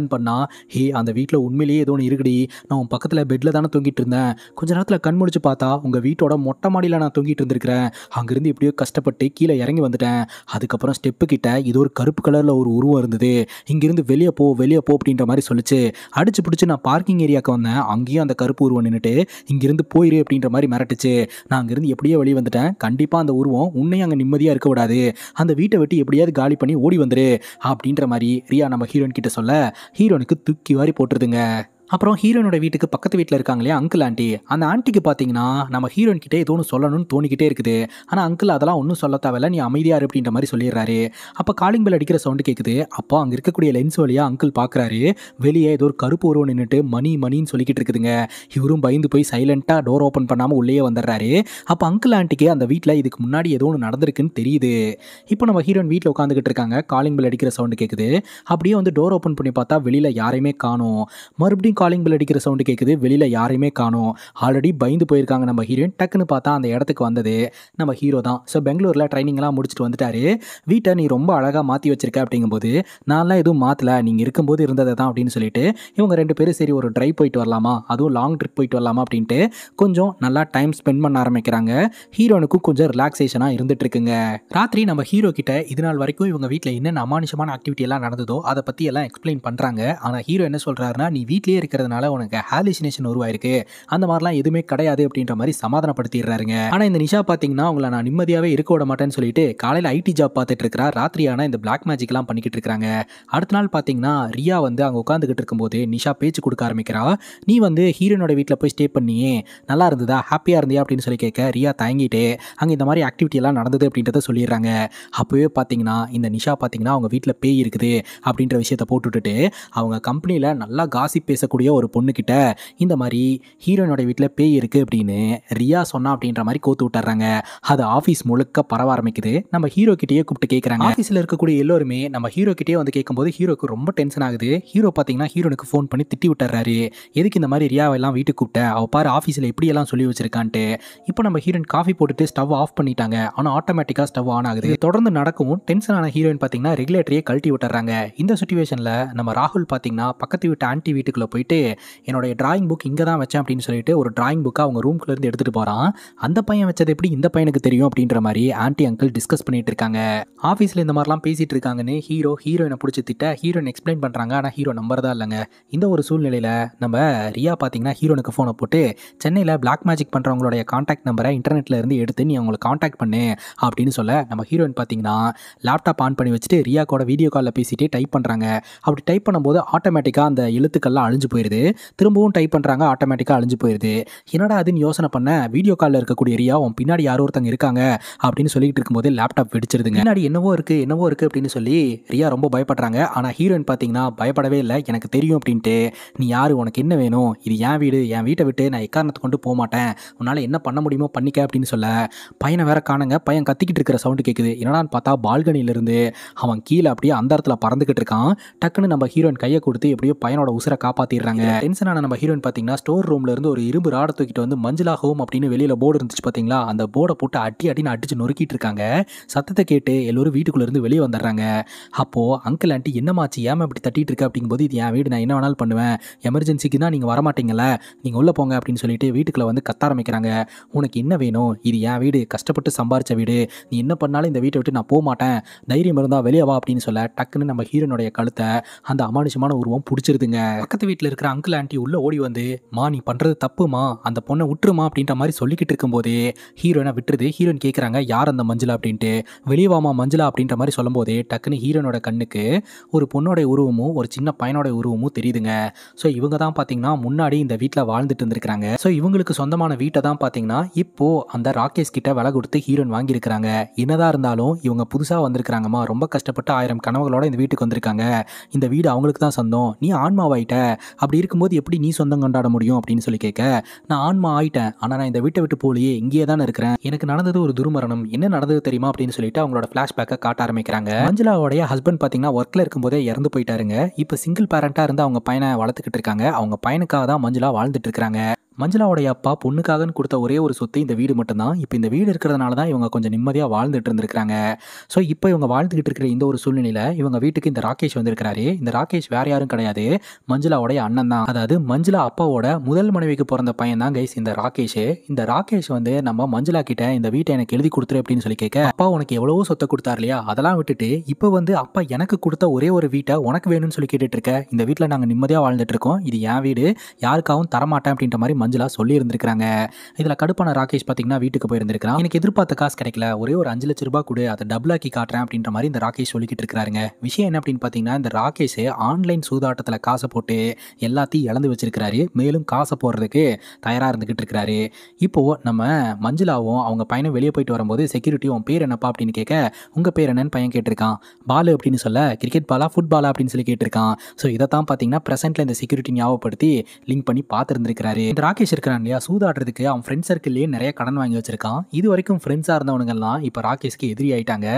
Speaker 1: அட்டன் பண்ணா ஹே அந்த வீட்டில் உண்மையிலேயே ஏதோ ஒன்று இருக்குடி நான் உன் பக்கத்தில் பெட்டில் தானே தூங்கிட்டு இருந்தேன் கொஞ்ச நேரத்தில் கண் முடிச்சு பார்த்தா உங்கள் வீட்டோட மொட்டை மாடியில் நான் தூங்கிட்டு இருந்திருக்கிறேன் அங்கேருந்து எப்படியோ கஷ்டப்பட்டு கீழே இறங்கி வந்துட்டேன் அதுக்கப்புறம் ஸ்டெப்பு கிட்ட இது ஒரு கருப்பு கலரில் ஒரு உருவம் இருந்தது இங்கேருந்து வெளியே போ வெளியே போ அப்படின்ற மாதிரி சொல்லிச்சு அடிச்சு பிடிச்சி நான் பார்க்கிங் ஏரியாவுக்கு வந்தேன் அங்கேயும் அந்த கருப்பு உருவம் நின்றுட்டு இங்கேருந்து போயிரு அப்படின்ற மாதிரி மிரட்டுச்சு நான் அங்கேருந்து எப்படியோ வெளியே வந்துட்டேன் கண்டிப்பாக அந்த உருவம் உன்னையும் அங்கே நிம்மதியாக இருக்க விடாது அந்த வீட்டை வெட்டி எப்படியாவது காலி பண்ணி ஓடி வந்துரு அப்படின்ற மாதிரி ரியா நம்ம ஹீரோயின் கிட்ட சொல்ல ஹீரோனுக்கு தூக்கி வாரி போட்டுருதுங்க அப்புறம் ஹீரோனோட வீட்டுக்கு பக்கத்து வீட்டில் இருக்காங்க இல்லையா அங்கிள் ஆண்டி அந்த ஆண்டிக்கு பார்த்தீங்கன்னா நம்ம ஹீரோயின் கிட்டே ஏதோ ஒன்று சொல்லணும்னு தோணிக்கிட்டே இருக்குது ஆனால் அங்கிள் அதெல்லாம் ஒன்றும் சொல்ல தேவையில்ல நீ அமைதியாக அப்படின்ற மாதிரி சொல்லிடுறாரு அப்போ காலிங் பெல் அடிக்கிற சவுண்டு கேட்குது அப்போ அங்கே இருக்கக்கூடிய லென்ஸ் வழியாக அங்கிள் பார்க்குறாரு வெளியே ஏதோ ஒரு கருப்பு உருவம் நின்றுட்டு மணி மணின்னு சொல்லிக்கிட்டு இருக்குதுங்க இவரும் பயந்து போய் சைலண்ட்டாக டோர் ஓப்பன் பண்ணாமல் உள்ளேயே வந்துடுறாரு அப்போ அங்கிள் ஆண்டிக்கு அந்த வீட்டில் இதுக்கு முன்னாடி ஏதோ ஒன்று நடந்திருக்குன்னு தெரியுது இப்போ நம்ம ஹீரோயின் வீட்டில் உட்காந்துக்கிட்டு இருக்காங்க காலிங் பெல் அடிக்கிற சவுண்டு கேட்குது அப்படியே வந்து டோர் ஓப்பன் பண்ணி பார்த்தா வெளியில் யாரையுமே காணும் மறுபடியும் காலிங் பில் அடிக்கிற சவுண்டு கேட்குது வெளியில் யாரையுமே காணும் ஆல்ரெடி பயந்து போயிருக்காங்க நம்ம ஹீரோயின் டக்குன்னு பார்த்தா அந்த இடத்துக்கு வந்தது நம்ம ஹீரோ தான் ஸோ பெங்களூரில் ட்ரைனிங்லாம் முடிச்சுட்டு வந்துட்டாரு வீட்டை நீ ரொம்ப அழகாக மாற்றி வச்சிருக்க அப்படிங்கும்போது நான்லாம் எதுவும் மாற்றல நீங்கள் இருக்கும்போது இருந்ததை தான் அப்படின்னு சொல்லிட்டு இவங்க ரெண்டு பேரும் சரி ஒரு ட்ரைவ் போயிட்டு வரலாமா அதுவும் லாங் ட்ரிப் போயிட்டு வரலாமா அப்படின்ட்டு கொஞ்சம் நல்லா டைம் ஸ்பெண்ட் பண்ண ஆரம்பிக்கிறாங்க ஹீரோனுக்கும் கொஞ்சம் ரிலாக்ஸேஷனாக இருந்துட்டு இருக்குங்க ராத்திரி நம்ம ஹீரோ கிட்ட இது நாள் வரைக்கும் இவங்க வீட்டில் என்னென்ன அமானுஷமான ஆக்டிவிட்டி எல்லாம் நடந்ததோ அதை பற்றி எல்லாம் எக்ஸ்பிளைன் பண்ணுறாங்க ஆனால் ஹீரோ என்ன சொல்கிறாருன்னா நீ வீட்லேயே இருக்க இருக்கிறதுனால உனக்கு ஹாலிசினேஷன் உருவாயிருக்கு அந்த மாதிரிலாம் எதுவுமே கிடையாது அப்படின்ற மாதிரி சமாதானப்படுத்திடுறாருங்க ஆனால் இந்த நிஷா பார்த்தீங்கன்னா அவங்கள நான் நிம்மதியாகவே இருக்க விட மாட்டேன்னு சொல்லிட்டு காலையில் ஐடி ஜாப் பார்த்துட்டு இருக்கிறா ராத்திரியான இந்த பிளாக் மேஜிக்லாம் பண்ணிக்கிட்டு இருக்கிறாங்க அடுத்த நாள் பார்த்தீங்கன்னா ரியா வந்து அங்கே உட்காந்துக்கிட்டு இருக்கும்போது நிஷா பேச்சு கொடுக்க ஆரம்பிக்கிறா நீ வந்து ஹீரோனோட வீட்டில் போய் ஸ்டே பண்ணியே நல்லா இருந்ததா ஹாப்பியாக இருந்தியா அப்படின்னு சொல்லி கேட்க ரியா தயங்கிட்டு அங்கே இந்த மாதிரி ஆக்டிவிட்டியெல்லாம் நடந்தது அப்படின்றத சொல்லிடுறாங்க அப்போவே பார்த்தீங்கன்னா இந்த நிஷா பார்த்தீங்கன்னா அவங்க வீட்டில் பேய் இருக்குது அப்படின்ற விஷயத்த போட்டுவிட்டு அவங்க கம்பெனியில் நல்லா காசி பேசக்கூடிய இருக்கக்கூடிய ஒரு பொண்ணுக்கிட்ட இந்த மாதிரி ஹீரோயினோட வீட்டில் பேய் இருக்குது அப்படின்னு ரியா சொன்னா அப்படின்ற மாதிரி கோத்து விட்டுறாங்க அது ஆஃபீஸ் முழுக்க பரவ ஆரம்பிக்குது நம்ம ஹீரோ கிட்டேயே கூப்பிட்டு கேட்குறாங்க ஆஃபீஸில் இருக்கக்கூடிய எல்லோருமே நம்ம ஹீரோ கிட்டே வந்து கேட்கும்போது ஹீரோக்கு ரொம்ப டென்ஷன் ஆகுது ஹீரோ பார்த்தீங்கன்னா ஹீரோனுக்கு ஃபோன் பண்ணி திட்டி விட்டுறாரு எதுக்கு இந்த மாதிரி ரியாவை எல்லாம் வீட்டுக்கு கூப்பிட்ட அவள் பாரு ஆஃபீஸில் எப்படியெல்லாம் சொல்லி வச்சிருக்கான்ட்டு இப்போ நம்ம ஹீரோயின் காஃபி போட்டுட்டு ஸ்டவ் ஆஃப் பண்ணிட்டாங்க ஆனால் ஆட்டோமேட்டிக்காக ஸ்டவ் ஆன் ஆகுது தொடர்ந்து நடக்கும் டென்ஷன் ஆன ஹீரோயின் பார்த்தீங்கன்னா ரெகுலேட்டரியே கழட்டி விட்டுறாங்க இந்த சுச்சுவேஷனில் நம்ம ராகுல் பார்த்தீங்கன்னா பக்கத்து வீட்டு ஆண்டி வீட்டுக்குள்ளே போய் சொல்லிட்டு என்னோடய ட்ராயிங் புக் இங்கே தான் வச்சேன் அப்படின்னு சொல்லிட்டு ஒரு ட்ராயிங் புக்கை அவங்க ரூம்குள்ளேருந்து எடுத்துகிட்டு போகிறான் அந்த பையன் வச்சது எப்படி இந்த பையனுக்கு தெரியும் அப்படின்ற மாதிரி ஆன்டி அங்கிள் டிஸ்கஸ் பண்ணிட்டு இருக்காங்க ஆஃபீஸில் இந்த மாதிரிலாம் பேசிகிட்டு இருக்காங்கன்னு ஹீரோ ஹீரோயினை பிடிச்ச திட்ட ஹீரோயின் எக்ஸ்பிளைன் பண்ணுறாங்க ஆனால் ஹீரோ நம்பர் தான் இல்லைங்க இந்த ஒரு சூழ்நிலையில் நம்ம ரியா பார்த்தீங்கன்னா ஹீரோனுக்கு ஃபோனை போட்டு சென்னையில் பிளாக் மேஜிக் பண்ணுறவங்களுடைய காண்டாக்ட் நம்பரை இன்டர்நெட்லேருந்து எடுத்து நீ அவங்களை காண்டாக்ட் பண்ணு அப்படின்னு சொல்ல நம்ம ஹீரோயின் பார்த்தீங்கன்னா லேப்டாப் ஆன் பண்ணி வச்சுட்டு ரியா கூட வீடியோ காலில் பேசிகிட்டே டைப் பண்ணுறாங்க அப்படி டைப் பண்ணும்போது ஆட்டோமேட்டிக்காக அந்த எழுத்துக்கள்லாம் அழிஞ்சு போயிடுது திரும்பவும் டைப் பண்ணுறாங்க ஆட்டோமேட்டிக்காக அழிஞ்சு போயிடுது என்னடா அதுன்னு யோசனை பண்ண வீடியோ காலில் இருக்கக்கூடிய ஏரியா உன் பின்னாடி யாரோ ஒருத்தங்க இருக்காங்க அப்படின்னு சொல்லிட்டு இருக்கும்போது லேப்டாப் வெடிச்சிருதுங்க பின்னாடி என்னவோ இருக்குது என்னவோ இருக்குது அப்படின்னு சொல்லி ரியா ரொம்ப பயப்படுறாங்க ஆனால் ஹீரோயின் பார்த்தீங்கன்னா பயப்படவே இல்லை எனக்கு தெரியும் அப்படின்ட்டு நீ யார் உனக்கு என்ன வேணும் இது என் வீடு என் வீட்டை விட்டு நான் எக்காரணத்தை கொண்டு போக மாட்டேன் உன்னால் என்ன பண்ண முடியுமோ பண்ணிக்க அப்படின்னு சொல்ல பையனை வேற காணுங்க பையன் கத்திக்கிட்டு இருக்கிற சவுண்டு கேட்குது என்னடான்னு பார்த்தா பால்கனியிலிருந்து அவன் கீழே அப்படியே அந்த இடத்துல பறந்துக்கிட்டு இருக்கான் டக்குன்னு நம்ம ஹீரோயின் கையை கொடுத்து எப்படியோ பையனோட உசுரை காப்பாற்றி பண்ணிடுறாங்க டென்ஷனான நம்ம ஹீரோயின் பார்த்தீங்கன்னா ஸ்டோர் ரூம்ல இருந்து ஒரு இரும்பு ராட தூக்கிட்டு வந்து மஞ்சளாகவும் ஹோம் அப்படின்னு வெளியில போர்டு இருந்துச்சு பார்த்தீங்களா அந்த போர்டை போட்டு அட்டி அட்டினு அடிச்சு நொறுக்கிட்டு இருக்காங்க சத்தத்தை கேட்டு எல்லோரும் வீட்டுக்குள்ள இருந்து வெளியே வந்துடுறாங்க அப்போ அங்கிள் ஆண்டி என்னமாச்சு ஏமா இப்படி தட்டிட்டு இருக்கு அப்படிங்கும்போது இது என் வீடு நான் என்ன வேணாலும் பண்ணுவேன் எமர்ஜென்சிக்கு தான் நீங்க வரமாட்டீங்கல்ல நீங்க உள்ள போங்க அப்படின்னு சொல்லிட்டு வீட்டுக்குள்ள வந்து கத்த ஆரம்பிக்கிறாங்க உனக்கு என்ன வேணும் இது என் வீடு கஷ்டப்பட்டு சம்பாரிச்ச வீடு நீ என்ன பண்ணாலும் இந்த வீட்டை விட்டு நான் போக மாட்டேன் தைரியம் இருந்தால் வெளியே வா அப்படின்னு சொல்ல டக்குன்னு நம்ம ஹீரோனுடைய கழுத்தை அந்த அமானுஷமான உருவம் பிடிச்சிருதுங்க பக்கத்து வீட்டில் இருக்கிற அங்கிள் ஆண்டி உள்ளே ஓடி வந்து மா நீ பண்ணுறது தப்புமா அந்த பொண்ணை விட்டுருமா அப்படின்ற மாதிரி சொல்லிக்கிட்டு இருக்கும்போதே ஹீரோயினை விட்டுருது ஹீரோயின் கேட்குறாங்க யார் அந்த மஞ்சளா அப்படின்ட்டு வெளியவாமா மஞ்சளா அப்படின்ற மாதிரி சொல்லும்போதே டக்குன்னு ஹீரோனோட கண்ணுக்கு ஒரு பொண்ணோட உருவமும் ஒரு சின்ன பையனோட உருவமும் தெரியுதுங்க ஸோ இவங்க தான் பார்த்தீங்கன்னா முன்னாடி இந்த வீட்டில் வாழ்ந்துட்டு இருந்திருக்கிறாங்க ஸோ இவங்களுக்கு சொந்தமான வீட்டை தான் பார்த்தீங்கன்னா இப்போது அந்த ராகேஷ் கிட்ட விலை கொடுத்து ஹீரோயின் வாங்கியிருக்கிறாங்க என்னதான் இருந்தாலும் இவங்க புதுசாக வந்திருக்கிறாங்கம்மா ரொம்ப கஷ்டப்பட்டு ஆயிரம் கனவுகளோட இந்த வீட்டுக்கு வந்திருக்காங்க இந்த வீடு அவங்களுக்கு தான் சொந்தம் நீ ஆன்மாவாயிட்ட அப்படி இருக்கும்போது எப்படி நீ சொந்தம் கொண்டாட முடியும் அப்படின்னு சொல்லி கேட்க நான் ஆன்மா ஆயிட்டேன் ஆனால் நான் இந்த வீட்டை விட்டு போலியே இங்கேயே தான் இருக்கிறேன் எனக்கு நடந்தது ஒரு துர்மரணம் என்ன நடந்தது தெரியுமா அப்படின்னு சொல்லிட்டு அவங்களோட ஃப்ளாஷ்பேக்கை காட்ட ஆரம்பிக்கிறாங்க மஞ்சளாவோடைய ஹஸ்பண்ட் பார்த்தீங்கன்னா ஒர்க்கில் இருக்கும்போதே இறந்து போயிட்டாருங்க இப்போ சிங்கிள் பேரண்டாக இருந்து அவங்க பையனை வளர்த்துக்கிட்டு இருக்காங்க அவங்க பையனுக்காக தான் மஞ்சளா வாழ்ந்துட்டு இருக்கிறாங்க மஞ்சளாவுடைய அப்பா பொண்ணுக்காகன்னு கொடுத்த ஒரே ஒரு சொத்து இந்த வீடு மட்டும்தான் இப்போ இந்த வீடு இருக்கிறதுனால தான் இவங்க கொஞ்சம் நிம்மதியாக வாழ்ந்துட்டு இருந்திருக்காங்க ஸோ இப்போ இவங்க வாழ்ந்துகிட்டு இருக்கிற இந்த ஒரு சூழ்நிலையில் இவங்க வீட்டுக்கு இந்த ராகேஷ் வந்திருக்கிறாரு இந்த ராகேஷ் வேற யாரும் கிடையாது மஞ்சளாவோடைய அண்ணன் தான் அதாவது மஞ்சளா அப்பாவோட முதல் மனைவிக்கு பிறந்த பையன் தான் கைஸ் இந்த ராகேஷ் இந்த ராகேஷ் வந்து நம்ம மஞ்சளா கிட்ட இந்த வீட்டை எனக்கு எழுதி கொடுத்துரு அப்படின்னு சொல்லி கேட்க அப்பா உனக்கு எவ்வளவோ சொத்தை கொடுத்தார் இல்லையா அதெல்லாம் விட்டுட்டு இப்போ வந்து அப்பா எனக்கு கொடுத்த ஒரே ஒரு வீட்டை உனக்கு வேணும்னு சொல்லி கேட்டுட்டு இருக்க இந்த வீட்டில் நாங்கள் நிம்மதியாக வாழ்ந்துட்டு இருக்கோம் இது என் வீடு யாருக்காகவும் தரமாட்டேன் அப்படின்ற மாதிரி மஞ்சுளா சொல்லியிருந்திருக்காங்க இதில் கடுப்பான ராகேஷ் பார்த்தீங்கன்னா வீட்டுக்கு போயிருந்திருக்கான் எனக்கு எதிர்பார்த்த காசு கிடைக்கல ஒரே ஒரு அஞ்சு லட்ச ரூபாய் கொடு அதை டபுளாக்கி காட்டுறேன் அப்படின்ற மாதிரி இந்த ராகேஷ் சொல்லிக்கிட்டு இருக்காருங்க விஷயம் என்ன அப்படின்னு பார்த்தீங்கன்னா இந்த ராகேஷ் ஆன்லைன் சூதாட்டத்தில் காசை போட்டு எல்லாத்தையும் இழந்து வச்சிருக்கிறாரு மேலும் காசை போடுறதுக்கு தயாராக இருந்துகிட்டு இருக்கிறாரு இப்போது நம்ம மஞ்சுளாவும் அவங்க பையனும் வெளியே போயிட்டு வரும்போது செக்யூரிட்டி உன் பேர் என்னப்பா அப்படின்னு கேட்க உங்கள் பேர் என்னன்னு பையன் கேட்டிருக்கான் பால் அப்படின்னு சொல்ல கிரிக்கெட் பாலா ஃபுட்பாலா அப்படின்னு சொல்லி கேட்டிருக்கான் ஸோ இதை தான் பார்த்தீங்கன்னா ப்ரெசென்ட்டில் இந்த செக்யூரிட்டி ஞாபகப்படுத்தி லிங்க் பண்ணி பார்த்துருந்துருக்கிறாரு இந்த ராகேஷ் இருக்கிறான் இல்லையா சூதாடுறதுக்கு அவன் ஃப்ரெண்ட் சர்க்கிள்லேயே நிறைய கடன் வாங்கி வச்சிருக்கான் இது வரைக்கும் ஃப்ரெண்ட்ஸாக இருந்தவனுங்கெல்லாம் இப்போ ராகேஷ்க்கு எதிரி ஆயிட்டாங்க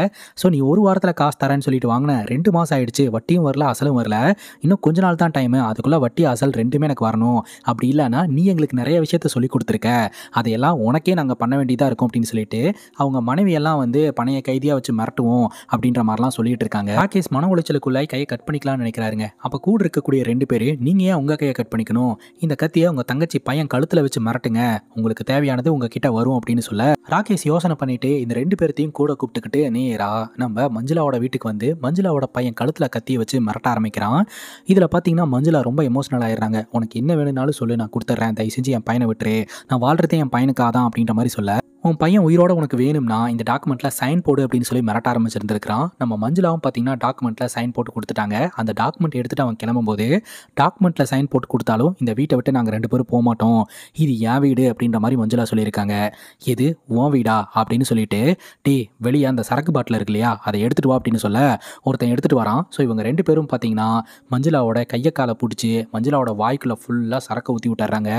Speaker 1: ஸோ நீ ஒரு வாரத்தில் காசு தரேன்னு சொல்லிட்டு வாங்கின ரெண்டு மாதம் ஆயிடுச்சு வட்டியும் வரல அசலும் வரல இன்னும் கொஞ்ச நாள் தான் டைமு அதுக்குள்ளே வட்டி அசல் ரெண்டுமே எனக்கு வரணும் அப்படி இல்லைனா நீ எங்களுக்கு நிறைய விஷயத்த சொல்லி கொடுத்துருக்க அதையெல்லாம் உனக்கே நாங்கள் பண்ண வேண்டியதாக இருக்கும் அப்படின்னு சொல்லிட்டு அவங்க மனைவியெல்லாம் வந்து பணைய கைதியாக வச்சு மிரட்டுவோம் அப்படின்ற மாதிரிலாம் சொல்லிட்டு இருக்காங்க ராகேஷ் மன உளைச்சலுக்குள்ளாய் கையை கட் பண்ணிக்கலாம்னு நினைக்கிறாருங்க அப்போ கூட இருக்கக்கூடிய ரெண்டு பேர் நீங்கள் ஏன் உங்கள் கையை கட் பண்ணிக்கணும் இந்த கத்தியை உங்கள் தங்கச்சி பையன் என் கழுத்தில் வச்சு மிரட்டுங்க உங்களுக்கு தேவையானது உங்ககிட்ட வரும் அப்படின்னு சொல்ல ராகேஷ் யோசனை பண்ணிட்டு இந்த ரெண்டு பேர்த்தையும் கூட கூப்பிட்டுக்கிட்டு நேரா நம்ம மஞ்சுளாவோட வீட்டுக்கு வந்து மஞ்சுளாவோட பையன் கழுத்தில் கத்தி வச்சு மிரட்ட ஆரம்பிக்கிறான் இதில் பார்த்தீங்கன்னா மஞ்சுளா ரொம்ப எமோஷனல் ஆயிடுறாங்க உனக்கு என்ன வேணும்னாலும் சொல்லு நான் கொடுத்துட்றேன் தயவு செஞ்சு என் பையனை விட்டுரு நான் வாழ்றதே என் பையனுக்காக தான் அப்படின்ற மாதிரி சொல்ல உன் பையன் உயிரோட உனக்கு வேணும்னா இந்த டாக்குமெண்ட்டில் சைன் போடு அப்படின்னு சொல்லி மிரட்ட ஆரம்பிச்சிருந்துருக்கான் நம்ம மஞ்சளாவும் பார்த்தீங்கன்னா டாக்குமெண்ட்டில் சைன் போட்டு கொடுத்துட்டாங்க அந்த டாக்குமெண்ட் எடுத்துட்டு அவன் கிளம்பும்போது டாக்குமெண்ட்டில் சைன் போட்டு கொடுத்தாலும் இந்த வீட்டை விட்டு நாங்கள் ரெண்டு பேரும் போக மாட்டோம் இது என் வீடு அப்படின்ற மாதிரி மஞ்சளா சொல்லியிருக்காங்க இது உன் வீடா அப்படின்னு சொல்லிட்டு டே வெளியே அந்த சரக்கு பாட்டில் இருக்கு இல்லையா அதை எடுத்துகிட்டு வா அப்படின்னு சொல்ல ஒருத்தன் எடுத்துகிட்டு வரான் ஸோ இவங்க ரெண்டு பேரும் பார்த்தீங்கன்னா மஞ்சளாவோட கையை காலை பிடிச்சி மஞ்சளாவோட வாய்க்குள்ளே ஃபுல்லாக சரக்கை ஊற்றி விட்டுறாங்க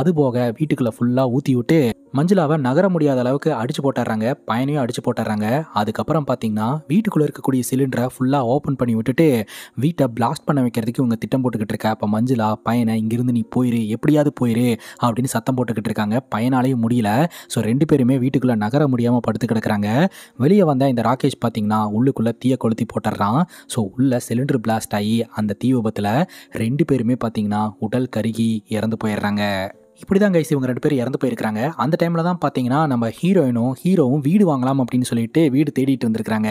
Speaker 1: அது போக வீட்டுக்குள்ளே ஃபுல்லாக ஊற்றி விட்டு மஞ்சளாவை நகர முடியும் முடியாத அளவுக்கு அடிச்சு போட்டுறாங்க பயனையும் அடிச்சு போட்டுறாங்க அதுக்கப்புறம் பார்த்தீங்கன்னா வீட்டுக்குள்ளே இருக்கக்கூடிய சிலிண்டரை ஃபுல்லாக ஓப்பன் பண்ணி விட்டுட்டு வீட்டை பிளாஸ்ட் பண்ண வைக்கிறதுக்கு இவங்க திட்டம் போட்டுக்கிட்டு இருக்கா இப்போ மஞ்சளா பையனை இங்கிருந்து நீ போயிரு எப்படியாவது போயிரு அப்படின்னு சத்தம் போட்டுக்கிட்டு இருக்காங்க பயனாலேயும் முடியல ஸோ ரெண்டு பேருமே வீட்டுக்குள்ளே நகர முடியாமல் படுத்து கிடக்குறாங்க வெளியே வந்தால் இந்த ராகேஷ் பார்த்தீங்கன்னா உள்ளுக்குள்ளே தீயை கொளுத்தி போட்டுடுறான் ஸோ உள்ள சிலிண்டர் பிளாஸ்ட் ஆகி அந்த தீ விபத்தில் ரெண்டு பேருமே பார்த்தீங்கன்னா உடல் கருகி இறந்து போயிடுறாங்க இப்படி தான் கைஸ் இவங்க ரெண்டு பேர் இறந்து போயிருக்காங்க அந்த டைமில் தான் பார்த்தீங்கன்னா நம்ம ஹீரோயினும் ஹீரோவும் வீடு வாங்கலாம் அப்படின்னு சொல்லிட்டு வீடு தேடிட்டு இருந்திருக்காங்க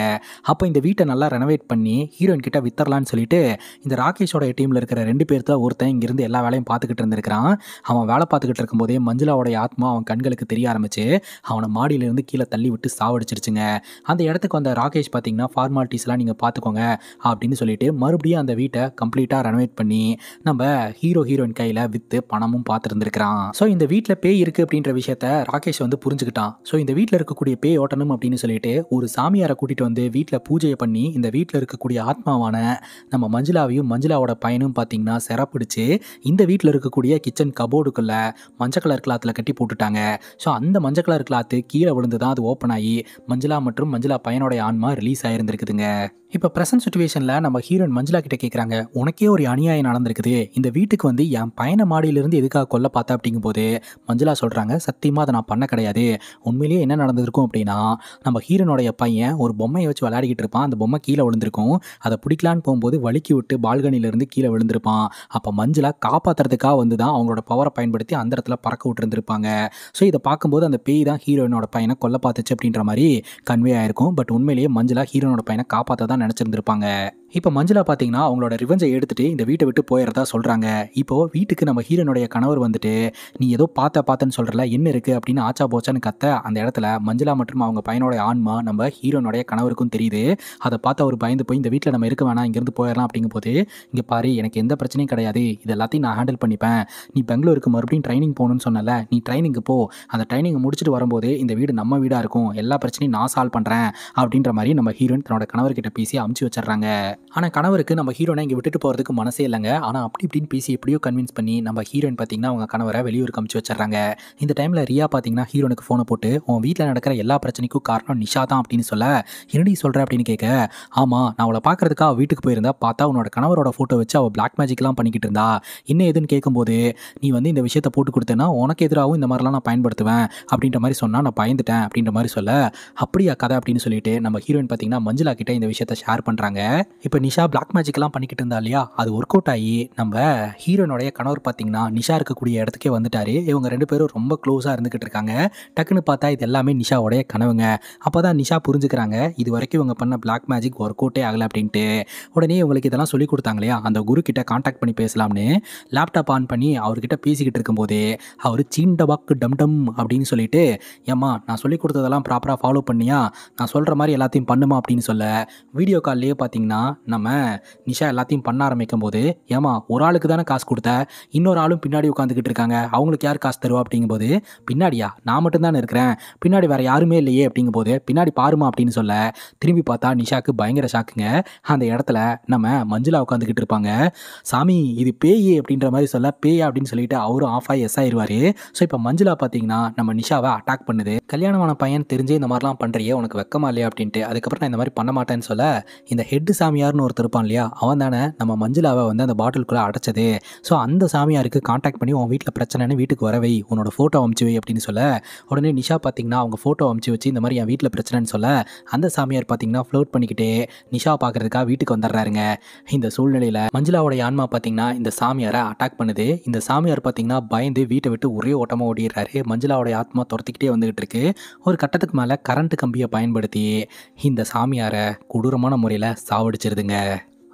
Speaker 1: அப்போ இந்த வீட்டை நல்லா ரெனோவேட் பண்ணி ஹீரோயின் கிட்ட வித்தரலான்னு சொல்லிட்டு இந்த ராகேஷோட டீமில் இருக்கிற ரெண்டு தான் ஒருத்தன் இங்கேருந்து எல்லா வேலையும் பார்த்துக்கிட்டு இருந்திருக்கிறான் அவன் வேலை பார்த்துக்கிட்டு இருக்கும்போதே மஞ்சளாவோடைய ஆத்மா அவன் கண்களுக்கு தெரிய ஆரம்பிச்சு அவனை மாடியிலேருந்து கீழே தள்ளி விட்டு சாவடிச்சிருச்சுங்க அந்த இடத்துக்கு வந்த ராகேஷ் பார்த்தீங்கன்னா ஃபார்மாலிட்டிஸ்லாம் நீங்கள் பார்த்துக்கோங்க அப்படின்னு சொல்லிட்டு மறுபடியும் அந்த வீட்டை கம்ப்ளீட்டாக ரெனோவேட் பண்ணி நம்ம ஹீரோ ஹீரோயின் கையில் விற்று பணமும் பார்த்துருந்துருக்கிறான் ஆரம்பிச்சிட்டான் ஸோ இந்த வீட்டில் பேய் இருக்கு அப்படின்ற விஷயத்த ராகேஷ் வந்து புரிஞ்சுக்கிட்டான் ஸோ இந்த வீட்டில் இருக்கக்கூடிய பேய் ஓட்டணும் அப்படின்னு சொல்லிட்டு ஒரு சாமியாரை கூட்டிட்டு வந்து வீட்டில் பூஜையை பண்ணி இந்த வீட்டில் இருக்கக்கூடிய ஆத்மாவான நம்ம மஞ்சளாவையும் மஞ்சளாவோட பையனும் பார்த்தீங்கன்னா சிறப்பிடிச்சு இந்த வீட்டில் இருக்கக்கூடிய கிச்சன் கபோர்டுக்குள்ள மஞ்சள் கலர் கிளாத்தில் கட்டி போட்டுட்டாங்க ஸோ அந்த மஞ்சள் கலர் கிளாத்து கீழே விழுந்து தான் அது ஓப்பன் ஆகி மஞ்சளா மற்றும் மஞ்சளா பையனோட ஆன்மா ரிலீஸ் ஆயிருந்திருக்குதுங்க இப்போ ப்ரெசன்ட் சுச்சுவேஷனில் நம்ம ஹீரோயின் மஞ்சுளா கிட்ட கேட்குறாங்க உனக்கே ஒரு அநியாயம் நடந்திருக்குது இந்த வீட்டுக்கு வந்து என் பையனை மாடியிலிருந்து எதுக்காக கொல்ல பார்த்தா அப்படிங்கும்போது மஞ்சுளா சொல்கிறாங்க சத்தியமாக அதை நான் பண்ண கிடையாது உண்மையிலேயே என்ன நடந்திருக்கும் அப்படின்னா நம்ம ஹீரோனுடைய பையன் ஒரு பொம்மையை வச்சு விளையாடிக்கிட்டு இருப்பான் அந்த பொம்மை கீழே விழுந்திருக்கும் அதை பிடிக்கலான்னு போகும்போது வழுக்கி விட்டு பால்கனியிலேருந்து கீழே விழுந்திருப்பான் அப்போ மஞ்சுளா காப்பாற்றுறதுக்காக வந்து தான் அவங்களோட பவரை பயன்படுத்தி அந்த இடத்துல பறக்க விட்டுருந்துருப்பாங்க ஸோ இதை பார்க்கும்போது அந்த பேய் தான் ஹீரோயினோட பையனை கொல்ல பார்த்துச்சு அப்படின்ற மாதிரி கன்வே ஆயிருக்கும் பட் உண்மையிலேயே மஞ்சுளா ஹீரோனோட பையனை காப்பாற்ற தான் நினச்சிருந்துருப்பாங்க இப்போ மஞ்சளா பார்த்தீங்கன்னா அவங்களோட ரிவெஞ்சை எடுத்துட்டு இந்த வீட்டை விட்டு போயிடுறதா சொல்கிறாங்க இப்போது வீட்டுக்கு நம்ம ஹீரோனுடைய கணவர் வந்துட்டு நீ ஏதோ பார்த்த பார்த்தேன்னு சொல்கிறல என்ன இருக்குது அப்படின்னு ஆச்சா போச்சான்னு கத்த அந்த இடத்துல மஞ்சளா மற்றும் அவங்க பையனோட ஆன்மா நம்ம ஹீரோனுடைய கணவருக்கும் தெரியுது அதை பார்த்து அவர் பயந்து போய் இந்த வீட்டில் நம்ம இருக்க வேணாம் இங்கேருந்து போயிடலாம் அப்படிங்கும் போது இங்கே பாரு எனக்கு எந்த பிரச்சனையும் கிடையாது இது எல்லாத்தையும் நான் ஹேண்டில் பண்ணிப்பேன் நீ பெங்களூருக்கு மறுபடியும் ட்ரைனிங் போகணும்னு சொன்னல நீ ட்ரைனிங்கு போ அந்த ட்ரைனிங் முடிச்சுட்டு வரும்போது இந்த வீடு நம்ம வீடாக இருக்கும் எல்லா பிரச்சனையும் நான் சால்வ் பண்ணுறேன் அப்படின்ற மாதிரி நம்ம ஹீரோயின் தன்னோட கணவர்கிட்ட பேசி அமுச்சு வச்சிடுறாங்க ஆனால் கணவருக்கு நம்ம ஹீரோனை இங்கே விட்டுட்டு போகிறதுக்கு மனசே இல்லைங்க ஆனால் அப்படி இப்படின்னு பேசி எப்படியோ கன்வின்ஸ் பண்ணி நம்ம ஹீரோயின் பார்த்தீங்கன்னா அவங்க கணவரை வெளியூர் கமிச்சு வச்சிடறாங்க இந்த டைமில் ரியா பார்த்தீங்கன்னா ஹீரோனுக்கு ஃபோனை போட்டு உன் வீட்டில் நடக்கிற எல்லா பிரச்சனைக்கும் காரணம் நிஷா தான் அப்படின்னு சொல்ல என்னடி சொல்கிற அப்படின்னு கேட்க ஆமாம் நான் அவளை பார்க்குறதுக்காக வீட்டுக்கு போயிருந்தா பார்த்தா உன்னோட கணவரோட ஃபோட்டோ வச்சு அவள் பிளாக் மேஜிக்லாம் பண்ணிக்கிட்டு இருந்தா என்ன ஏதுன்னு கேட்கும்போது நீ வந்து இந்த விஷயத்தை போட்டு கொடுத்தேன்னா உனக்கு எதிராகவும் இந்த மாதிரிலாம் நான் பயன்படுத்துவேன் அப்படின்ற மாதிரி சொன்னால் நான் பயந்துட்டேன் அப்படின்ற மாதிரி சொல்ல அப்படியா கதை அப்படின்னு சொல்லிட்டு நம்ம ஹீரோயின் பார்த்தீங்கன்னா மஞ்சுளா இந்த விஷயத்தை ஷேர் பண்ணுறாங்க இப்போ இப்போ நிஷா பிளாக் மேஜிக்லாம் பண்ணிக்கிட்டு இருந்தா இல்லையா அது ஒர்க் அவுட் ஆகி நம்ம ஹீரோனுடைய கணவர் பார்த்தீங்கன்னா நிஷா இருக்கக்கூடிய இடத்துக்கே வந்துட்டாரு இவங்க ரெண்டு பேரும் ரொம்ப க்ளோஸாக இருந்துக்கிட்டு இருக்காங்க டக்குன்னு பார்த்தா இது எல்லாமே நிஷாவுடைய கனவுங்க அப்போ தான் நிஷா புரிஞ்சுக்கிறாங்க இது வரைக்கும் இவங்க பண்ண பிளாக் மேஜிக் ஒர்க் அவுட்டே ஆகலை அப்படின்ட்டு உடனே இவங்களுக்கு இதெல்லாம் சொல்லி கொடுத்தாங்க இல்லையா அந்த குரு கிட்ட காண்டாக்ட் பண்ணி பேசலாம்னு லேப்டாப் ஆன் பண்ணி அவர்கிட்ட பேசிக்கிட்டு இருக்கும்போதே அவர் சீண்டபாக்கு டம் டம் அப்படின்னு சொல்லிட்டு ஏம்மா நான் சொல்லி கொடுத்ததெல்லாம் ப்ராப்பராக ஃபாலோ பண்ணியா நான் சொல்கிற மாதிரி எல்லாத்தையும் பண்ணுமா அப்படின்னு சொல்ல வீடியோ கால்லேயே பார்த்தீங்கன்னா நம்ம நிஷா எல்லாத்தையும் பண்ண ஆரம்பிக்கும் போது ஏமா ஒரு ஆளுக்கு தானே காசு கொடுத்த இன்னொரு ஆளும் பின்னாடி உட்காந்துக்கிட்டு இருக்காங்க அவங்களுக்கு யார் காசு தருவா அப்படிங்கும்போது பின்னாடியா நான் தானே இருக்கிறேன் பின்னாடி வேறு யாருமே இல்லையே அப்படிங்கும்போது பின்னாடி பாருமா அப்படின்னு சொல்ல திரும்பி பார்த்தா நிஷாக்கு பயங்கர ஷாக்குங்க அந்த இடத்துல நம்ம மஞ்சளா உட்காந்துக்கிட்டு இருப்பாங்க சாமி இது பேய் அப்படின்ற மாதிரி சொல்ல பேயா அப்படின்னு சொல்லிட்டு அவரும் ஆஃப் ஆகி எஸ் ஆயிடுவார் ஸோ இப்போ மஞ்சளா பார்த்தீங்கன்னா நம்ம நிஷாவை அட்டாக் பண்ணுது கல்யாணமான பையன் தெரிஞ்சு இந்த மாதிரிலாம் பண்ணுறியே உனக்கு வெக்கமா இல்லையா அப்படின்ட்டு அதுக்கப்புறம் நான் இந்த மாதிரி பண்ண மாட்டேன்னு சொல்ல இந்த ஹெட் சாமியாக சாமியார்னு ஒருத்தர் இருப்பான் இல்லையா அவன் தானே நம்ம மஞ்சுளாவை வந்து அந்த பாட்டிலுக்குள்ளே அடைச்சது ஸோ அந்த சாமியாருக்கு காண்டாக்ட் பண்ணி உன் வீட்டில் பிரச்சனைன்னு வீட்டுக்கு வரவை உன்னோட ஃபோட்டோ அமுச்சு வை அப்படின்னு சொல்ல உடனே நிஷா பார்த்தீங்கன்னா அவங்க ஃபோட்டோ அமுச்சு வச்சு இந்த மாதிரி என் வீட்டில் பிரச்சனைன்னு சொல்ல அந்த சாமியார் பார்த்தீங்கன்னா ஃப்ளோட் பண்ணிக்கிட்டே நிஷா பார்க்குறதுக்காக வீட்டுக்கு வந்துடுறாருங்க இந்த சூழ்நிலையில் மஞ்சுளாவோடைய ஆன்மா பார்த்தீங்கன்னா இந்த சாமியாரை அட்டாக் பண்ணுது இந்த சாமியார் பார்த்தீங்கன்னா பயந்து வீட்டை விட்டு ஒரே ஓட்டமாக ஓடிடுறாரு மஞ்சுளாவுடைய ஆத்மா துரத்திக்கிட்டே வந்துகிட்டு இருக்கு ஒரு கட்டத்துக்கு மேலே கரண்ட் கம்பியை பயன்படுத்தி இந்த சாமியாரை கொடூரமான முறையில் சாவடிச்சிரு வந்துடுதுங்க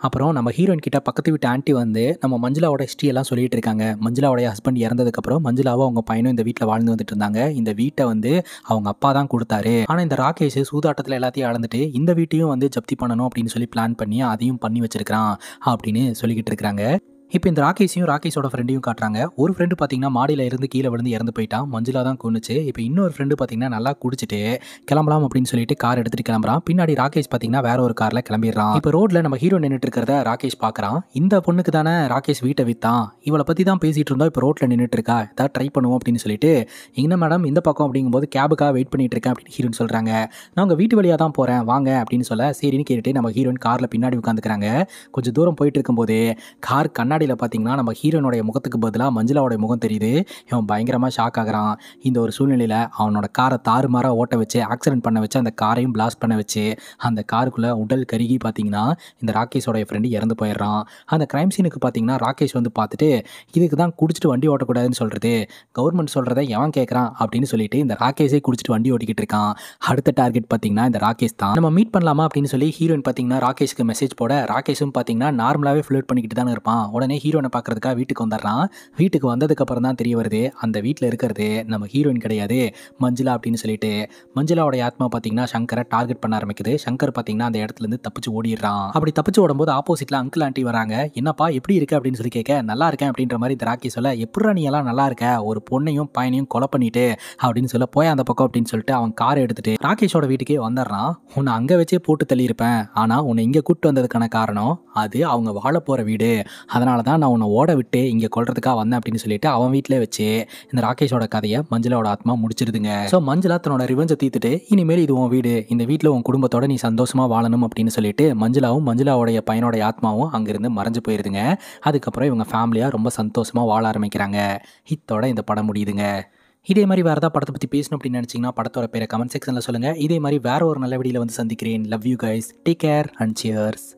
Speaker 1: அப்புறம் நம்ம ஹீரோயின் கிட்ட பக்கத்து வீட்டு ஆண்டி வந்து நம்ம மஞ்சுளாவோட ஹிஸ்ட்ரி எல்லாம் சொல்லிட்டு இருக்காங்க மஞ்சளாவோடைய ஹஸ்பண்ட் இறந்ததுக்கப்புறம் மஞ்சுளாவும் அவங்க பையனும் இந்த வீட்டில் வாழ்ந்து வந்துட்டு இருந்தாங்க இந்த வீட்டை வந்து அவங்க அப்பா தான் கொடுத்தாரு ஆனால் இந்த ராகேஷ் சூதாட்டத்தில் எல்லாத்தையும் அளந்துட்டு இந்த வீட்டையும் வந்து ஜப்தி பண்ணணும் அப்படின்னு சொல்லி பிளான் பண்ணி அதையும் பண்ணி வச்சிருக்கிறான் அப்படின்னு சொல்லிக்கிட்டு இருக்கிறாங்க இப்போ இந்த ராகேஷையும் ராகேஷோட ஃப்ரெண்டையும் காட்டுறாங்க ஒரு ஃப்ரெண்டு பார்த்தீங்கன்னா மாடியில் இருந்து கீழே விழுந்து இறந்து போயிட்டான் மஞ்சளாக தான் கொண்டுச்சு இப்போ இன்னொரு ஃப்ரெண்டு பார்த்தீங்கன்னா நல்லா குடிச்சிட்டு கிளம்பலாம் அப்படின்னு சொல்லிட்டு கார் எடுத்துகிட்டு கிளம்புறான் பின்னாடி ராகேஷ் பார்த்தீங்கன்னா வேற ஒரு காரில் கிளம்பிடுறான் இப்போ ரோட்டில் நம்ம ஹீரோ நின்றுட்டு இருக்கிறத ராகேஷ் பார்க்குறான் இந்த பொண்ணுக்கு தானே ராகேஷ் வீட்டை வித்தான் இவளை பற்றி தான் பேசிகிட்டு இருந்தோம் இப்போ ரோட்டில் நின்றுட்டு இருக்கா ஏதாவது ட்ரை பண்ணுவோம் அப்படின்னு சொல்லிட்டு என்ன மேடம் இந்த பக்கம் அப்படிங்கும்போது கேபுக்காக வெயிட் பண்ணிட்டு இருக்கேன் அப்படின்னு ஹீரோன் சொல்கிறாங்க நான் உங்கள் வீட்டு வழியாக தான் போகிறேன் வாங்க அப்படின்னு சொல்ல சரின்னு கேட்டுட்டு நம்ம ஹீரோயின் காரில் பின்னாடி உட்காந்துக்கிறாங்க கொஞ்சம் தூரம் போயிட்டு இருக்கும்போது கார் கண்ணாடி கண்ணாடியில் பார்த்தீங்கன்னா நம்ம ஹீரோனுடைய முகத்துக்கு பதிலாக மஞ்சளாவுடைய முகம் தெரியுது இவன் பயங்கரமாக ஷாக் ஆகிறான் இந்த ஒரு சூழ்நிலையில் அவனோட காரை தாறுமாறாக ஓட்ட வச்சு ஆக்சிடென்ட் பண்ண வச்சு அந்த காரையும் பிளாஸ்ட் பண்ண வச்சு அந்த காருக்குள்ளே உடல் கருகி பார்த்தீங்கன்னா இந்த ராகேஷோடைய ஃப்ரெண்டு இறந்து போயிடுறான் அந்த கிரைம் சீனுக்கு பார்த்தீங்கன்னா ராகேஷ் வந்து பார்த்துட்டு இதுக்கு தான் குடிச்சிட்டு வண்டி ஓட்டக்கூடாதுன்னு சொல்கிறது கவர்மெண்ட் சொல்கிறத எவன் கேட்குறான் அப்படின்னு சொல்லிட்டு இந்த ராகேஷே குடிச்சிட்டு வண்டி ஓட்டிக்கிட்டு இருக்கான் அடுத்த டார்கெட் பார்த்தீங்கன்னா இந்த ராகேஷ் தான் நம்ம மீட் பண்ணலாமா அப்படின்னு சொல்லி ஹீரோயின் பார்த்தீங்கன்னா ராகேஷ்க்கு மெசேஜ் போட ராகேஷும் பார்த்தீங்கன்னா நார்மலாகவே ஃப்ளோட் பண்ணிக்கிட்டு தானே இருப்பான் உடனே உடனே ஹீரோனை பார்க்குறதுக்காக வீட்டுக்கு வந்துடுறான் வீட்டுக்கு வந்ததுக்கப்புறம் தான் தெரிய வருது அந்த வீட்டில் இருக்கிறது நம்ம ஹீரோயின் கிடையாது மஞ்சுளா அப்படின்னு சொல்லிட்டு மஞ்சுளாவோடைய ஆத்மா பார்த்தீங்கன்னா சங்கரை டார்கெட் பண்ண ஆரம்பிக்குது சங்கர் பார்த்தீங்கன்னா அந்த இடத்துலேருந்து தப்பிச்சு ஓடிடுறான் அப்படி தப்பிச்சு ஓடும்போது ஆப்போசிட்டில் அங்கிள் ஆண்டி வராங்க என்னப்பா எப்படி இருக்கு அப்படின்னு சொல்லி கேட்க நல்லா இருக்கேன் அப்படின்ற மாதிரி இந்த ராக்கி சொல்ல எப்படி நீ எல்லாம் நல்லா இருக்க ஒரு பொண்ணையும் பையனையும் கொலை பண்ணிட்டு அப்படின்னு சொல்ல போய் அந்த பக்கம் அப்படின்னு சொல்லிட்டு அவன் கார் எடுத்துட்டு ராகேஷோட வீட்டுக்கே வந்துடுறான் உன்னை அங்கே வச்சே போட்டு தள்ளியிருப்பேன் ஆனால் உன்னை இங்கே கூப்பிட்டு வந்ததுக்கான காரணம் அது அவங்க வாழ போகிற வீடு அதனால அதனால தான் நான் உன்னை ஓட விட்டு இங்கே கொள்றதுக்காக வந்தேன் அப்படின்னு சொல்லிட்டு அவன் வீட்டிலே வச்சு இந்த ராகேஷோட கதையை மஞ்சளாவோட ஆத்மா முடிச்சிருதுங்க ஸோ மஞ்சளா தன்னோட ரிவெஞ்சை தீத்துட்டு இனிமேல் இது உன் வீடு இந்த வீட்டில் உன் குடும்பத்தோட நீ சந்தோஷமாக வாழணும் அப்படின்னு சொல்லிட்டு மஞ்சளாவும் மஞ்சளாவுடைய பையனோட ஆத்மாவும் அங்கிருந்து மறைஞ்சு போயிருதுங்க அதுக்கப்புறம் இவங்க ஃபேமிலியாக ரொம்ப சந்தோஷமாக வாழ ஆரம்பிக்கிறாங்க ஹித்தோட இந்த படம் முடியுதுங்க இதே மாதிரி வேறு ஏதாவது படத்தை பற்றி பேசணும் அப்படின்னு நினச்சிங்கன்னா படத்தோட பேரை கமெண்ட் செக்ஷனில் சொல்லுங்கள் இதே மாதிரி வேறு ஒரு நல்ல வீடியோவில் வந்து சந்திக்கிறேன் love you guys take care and cheers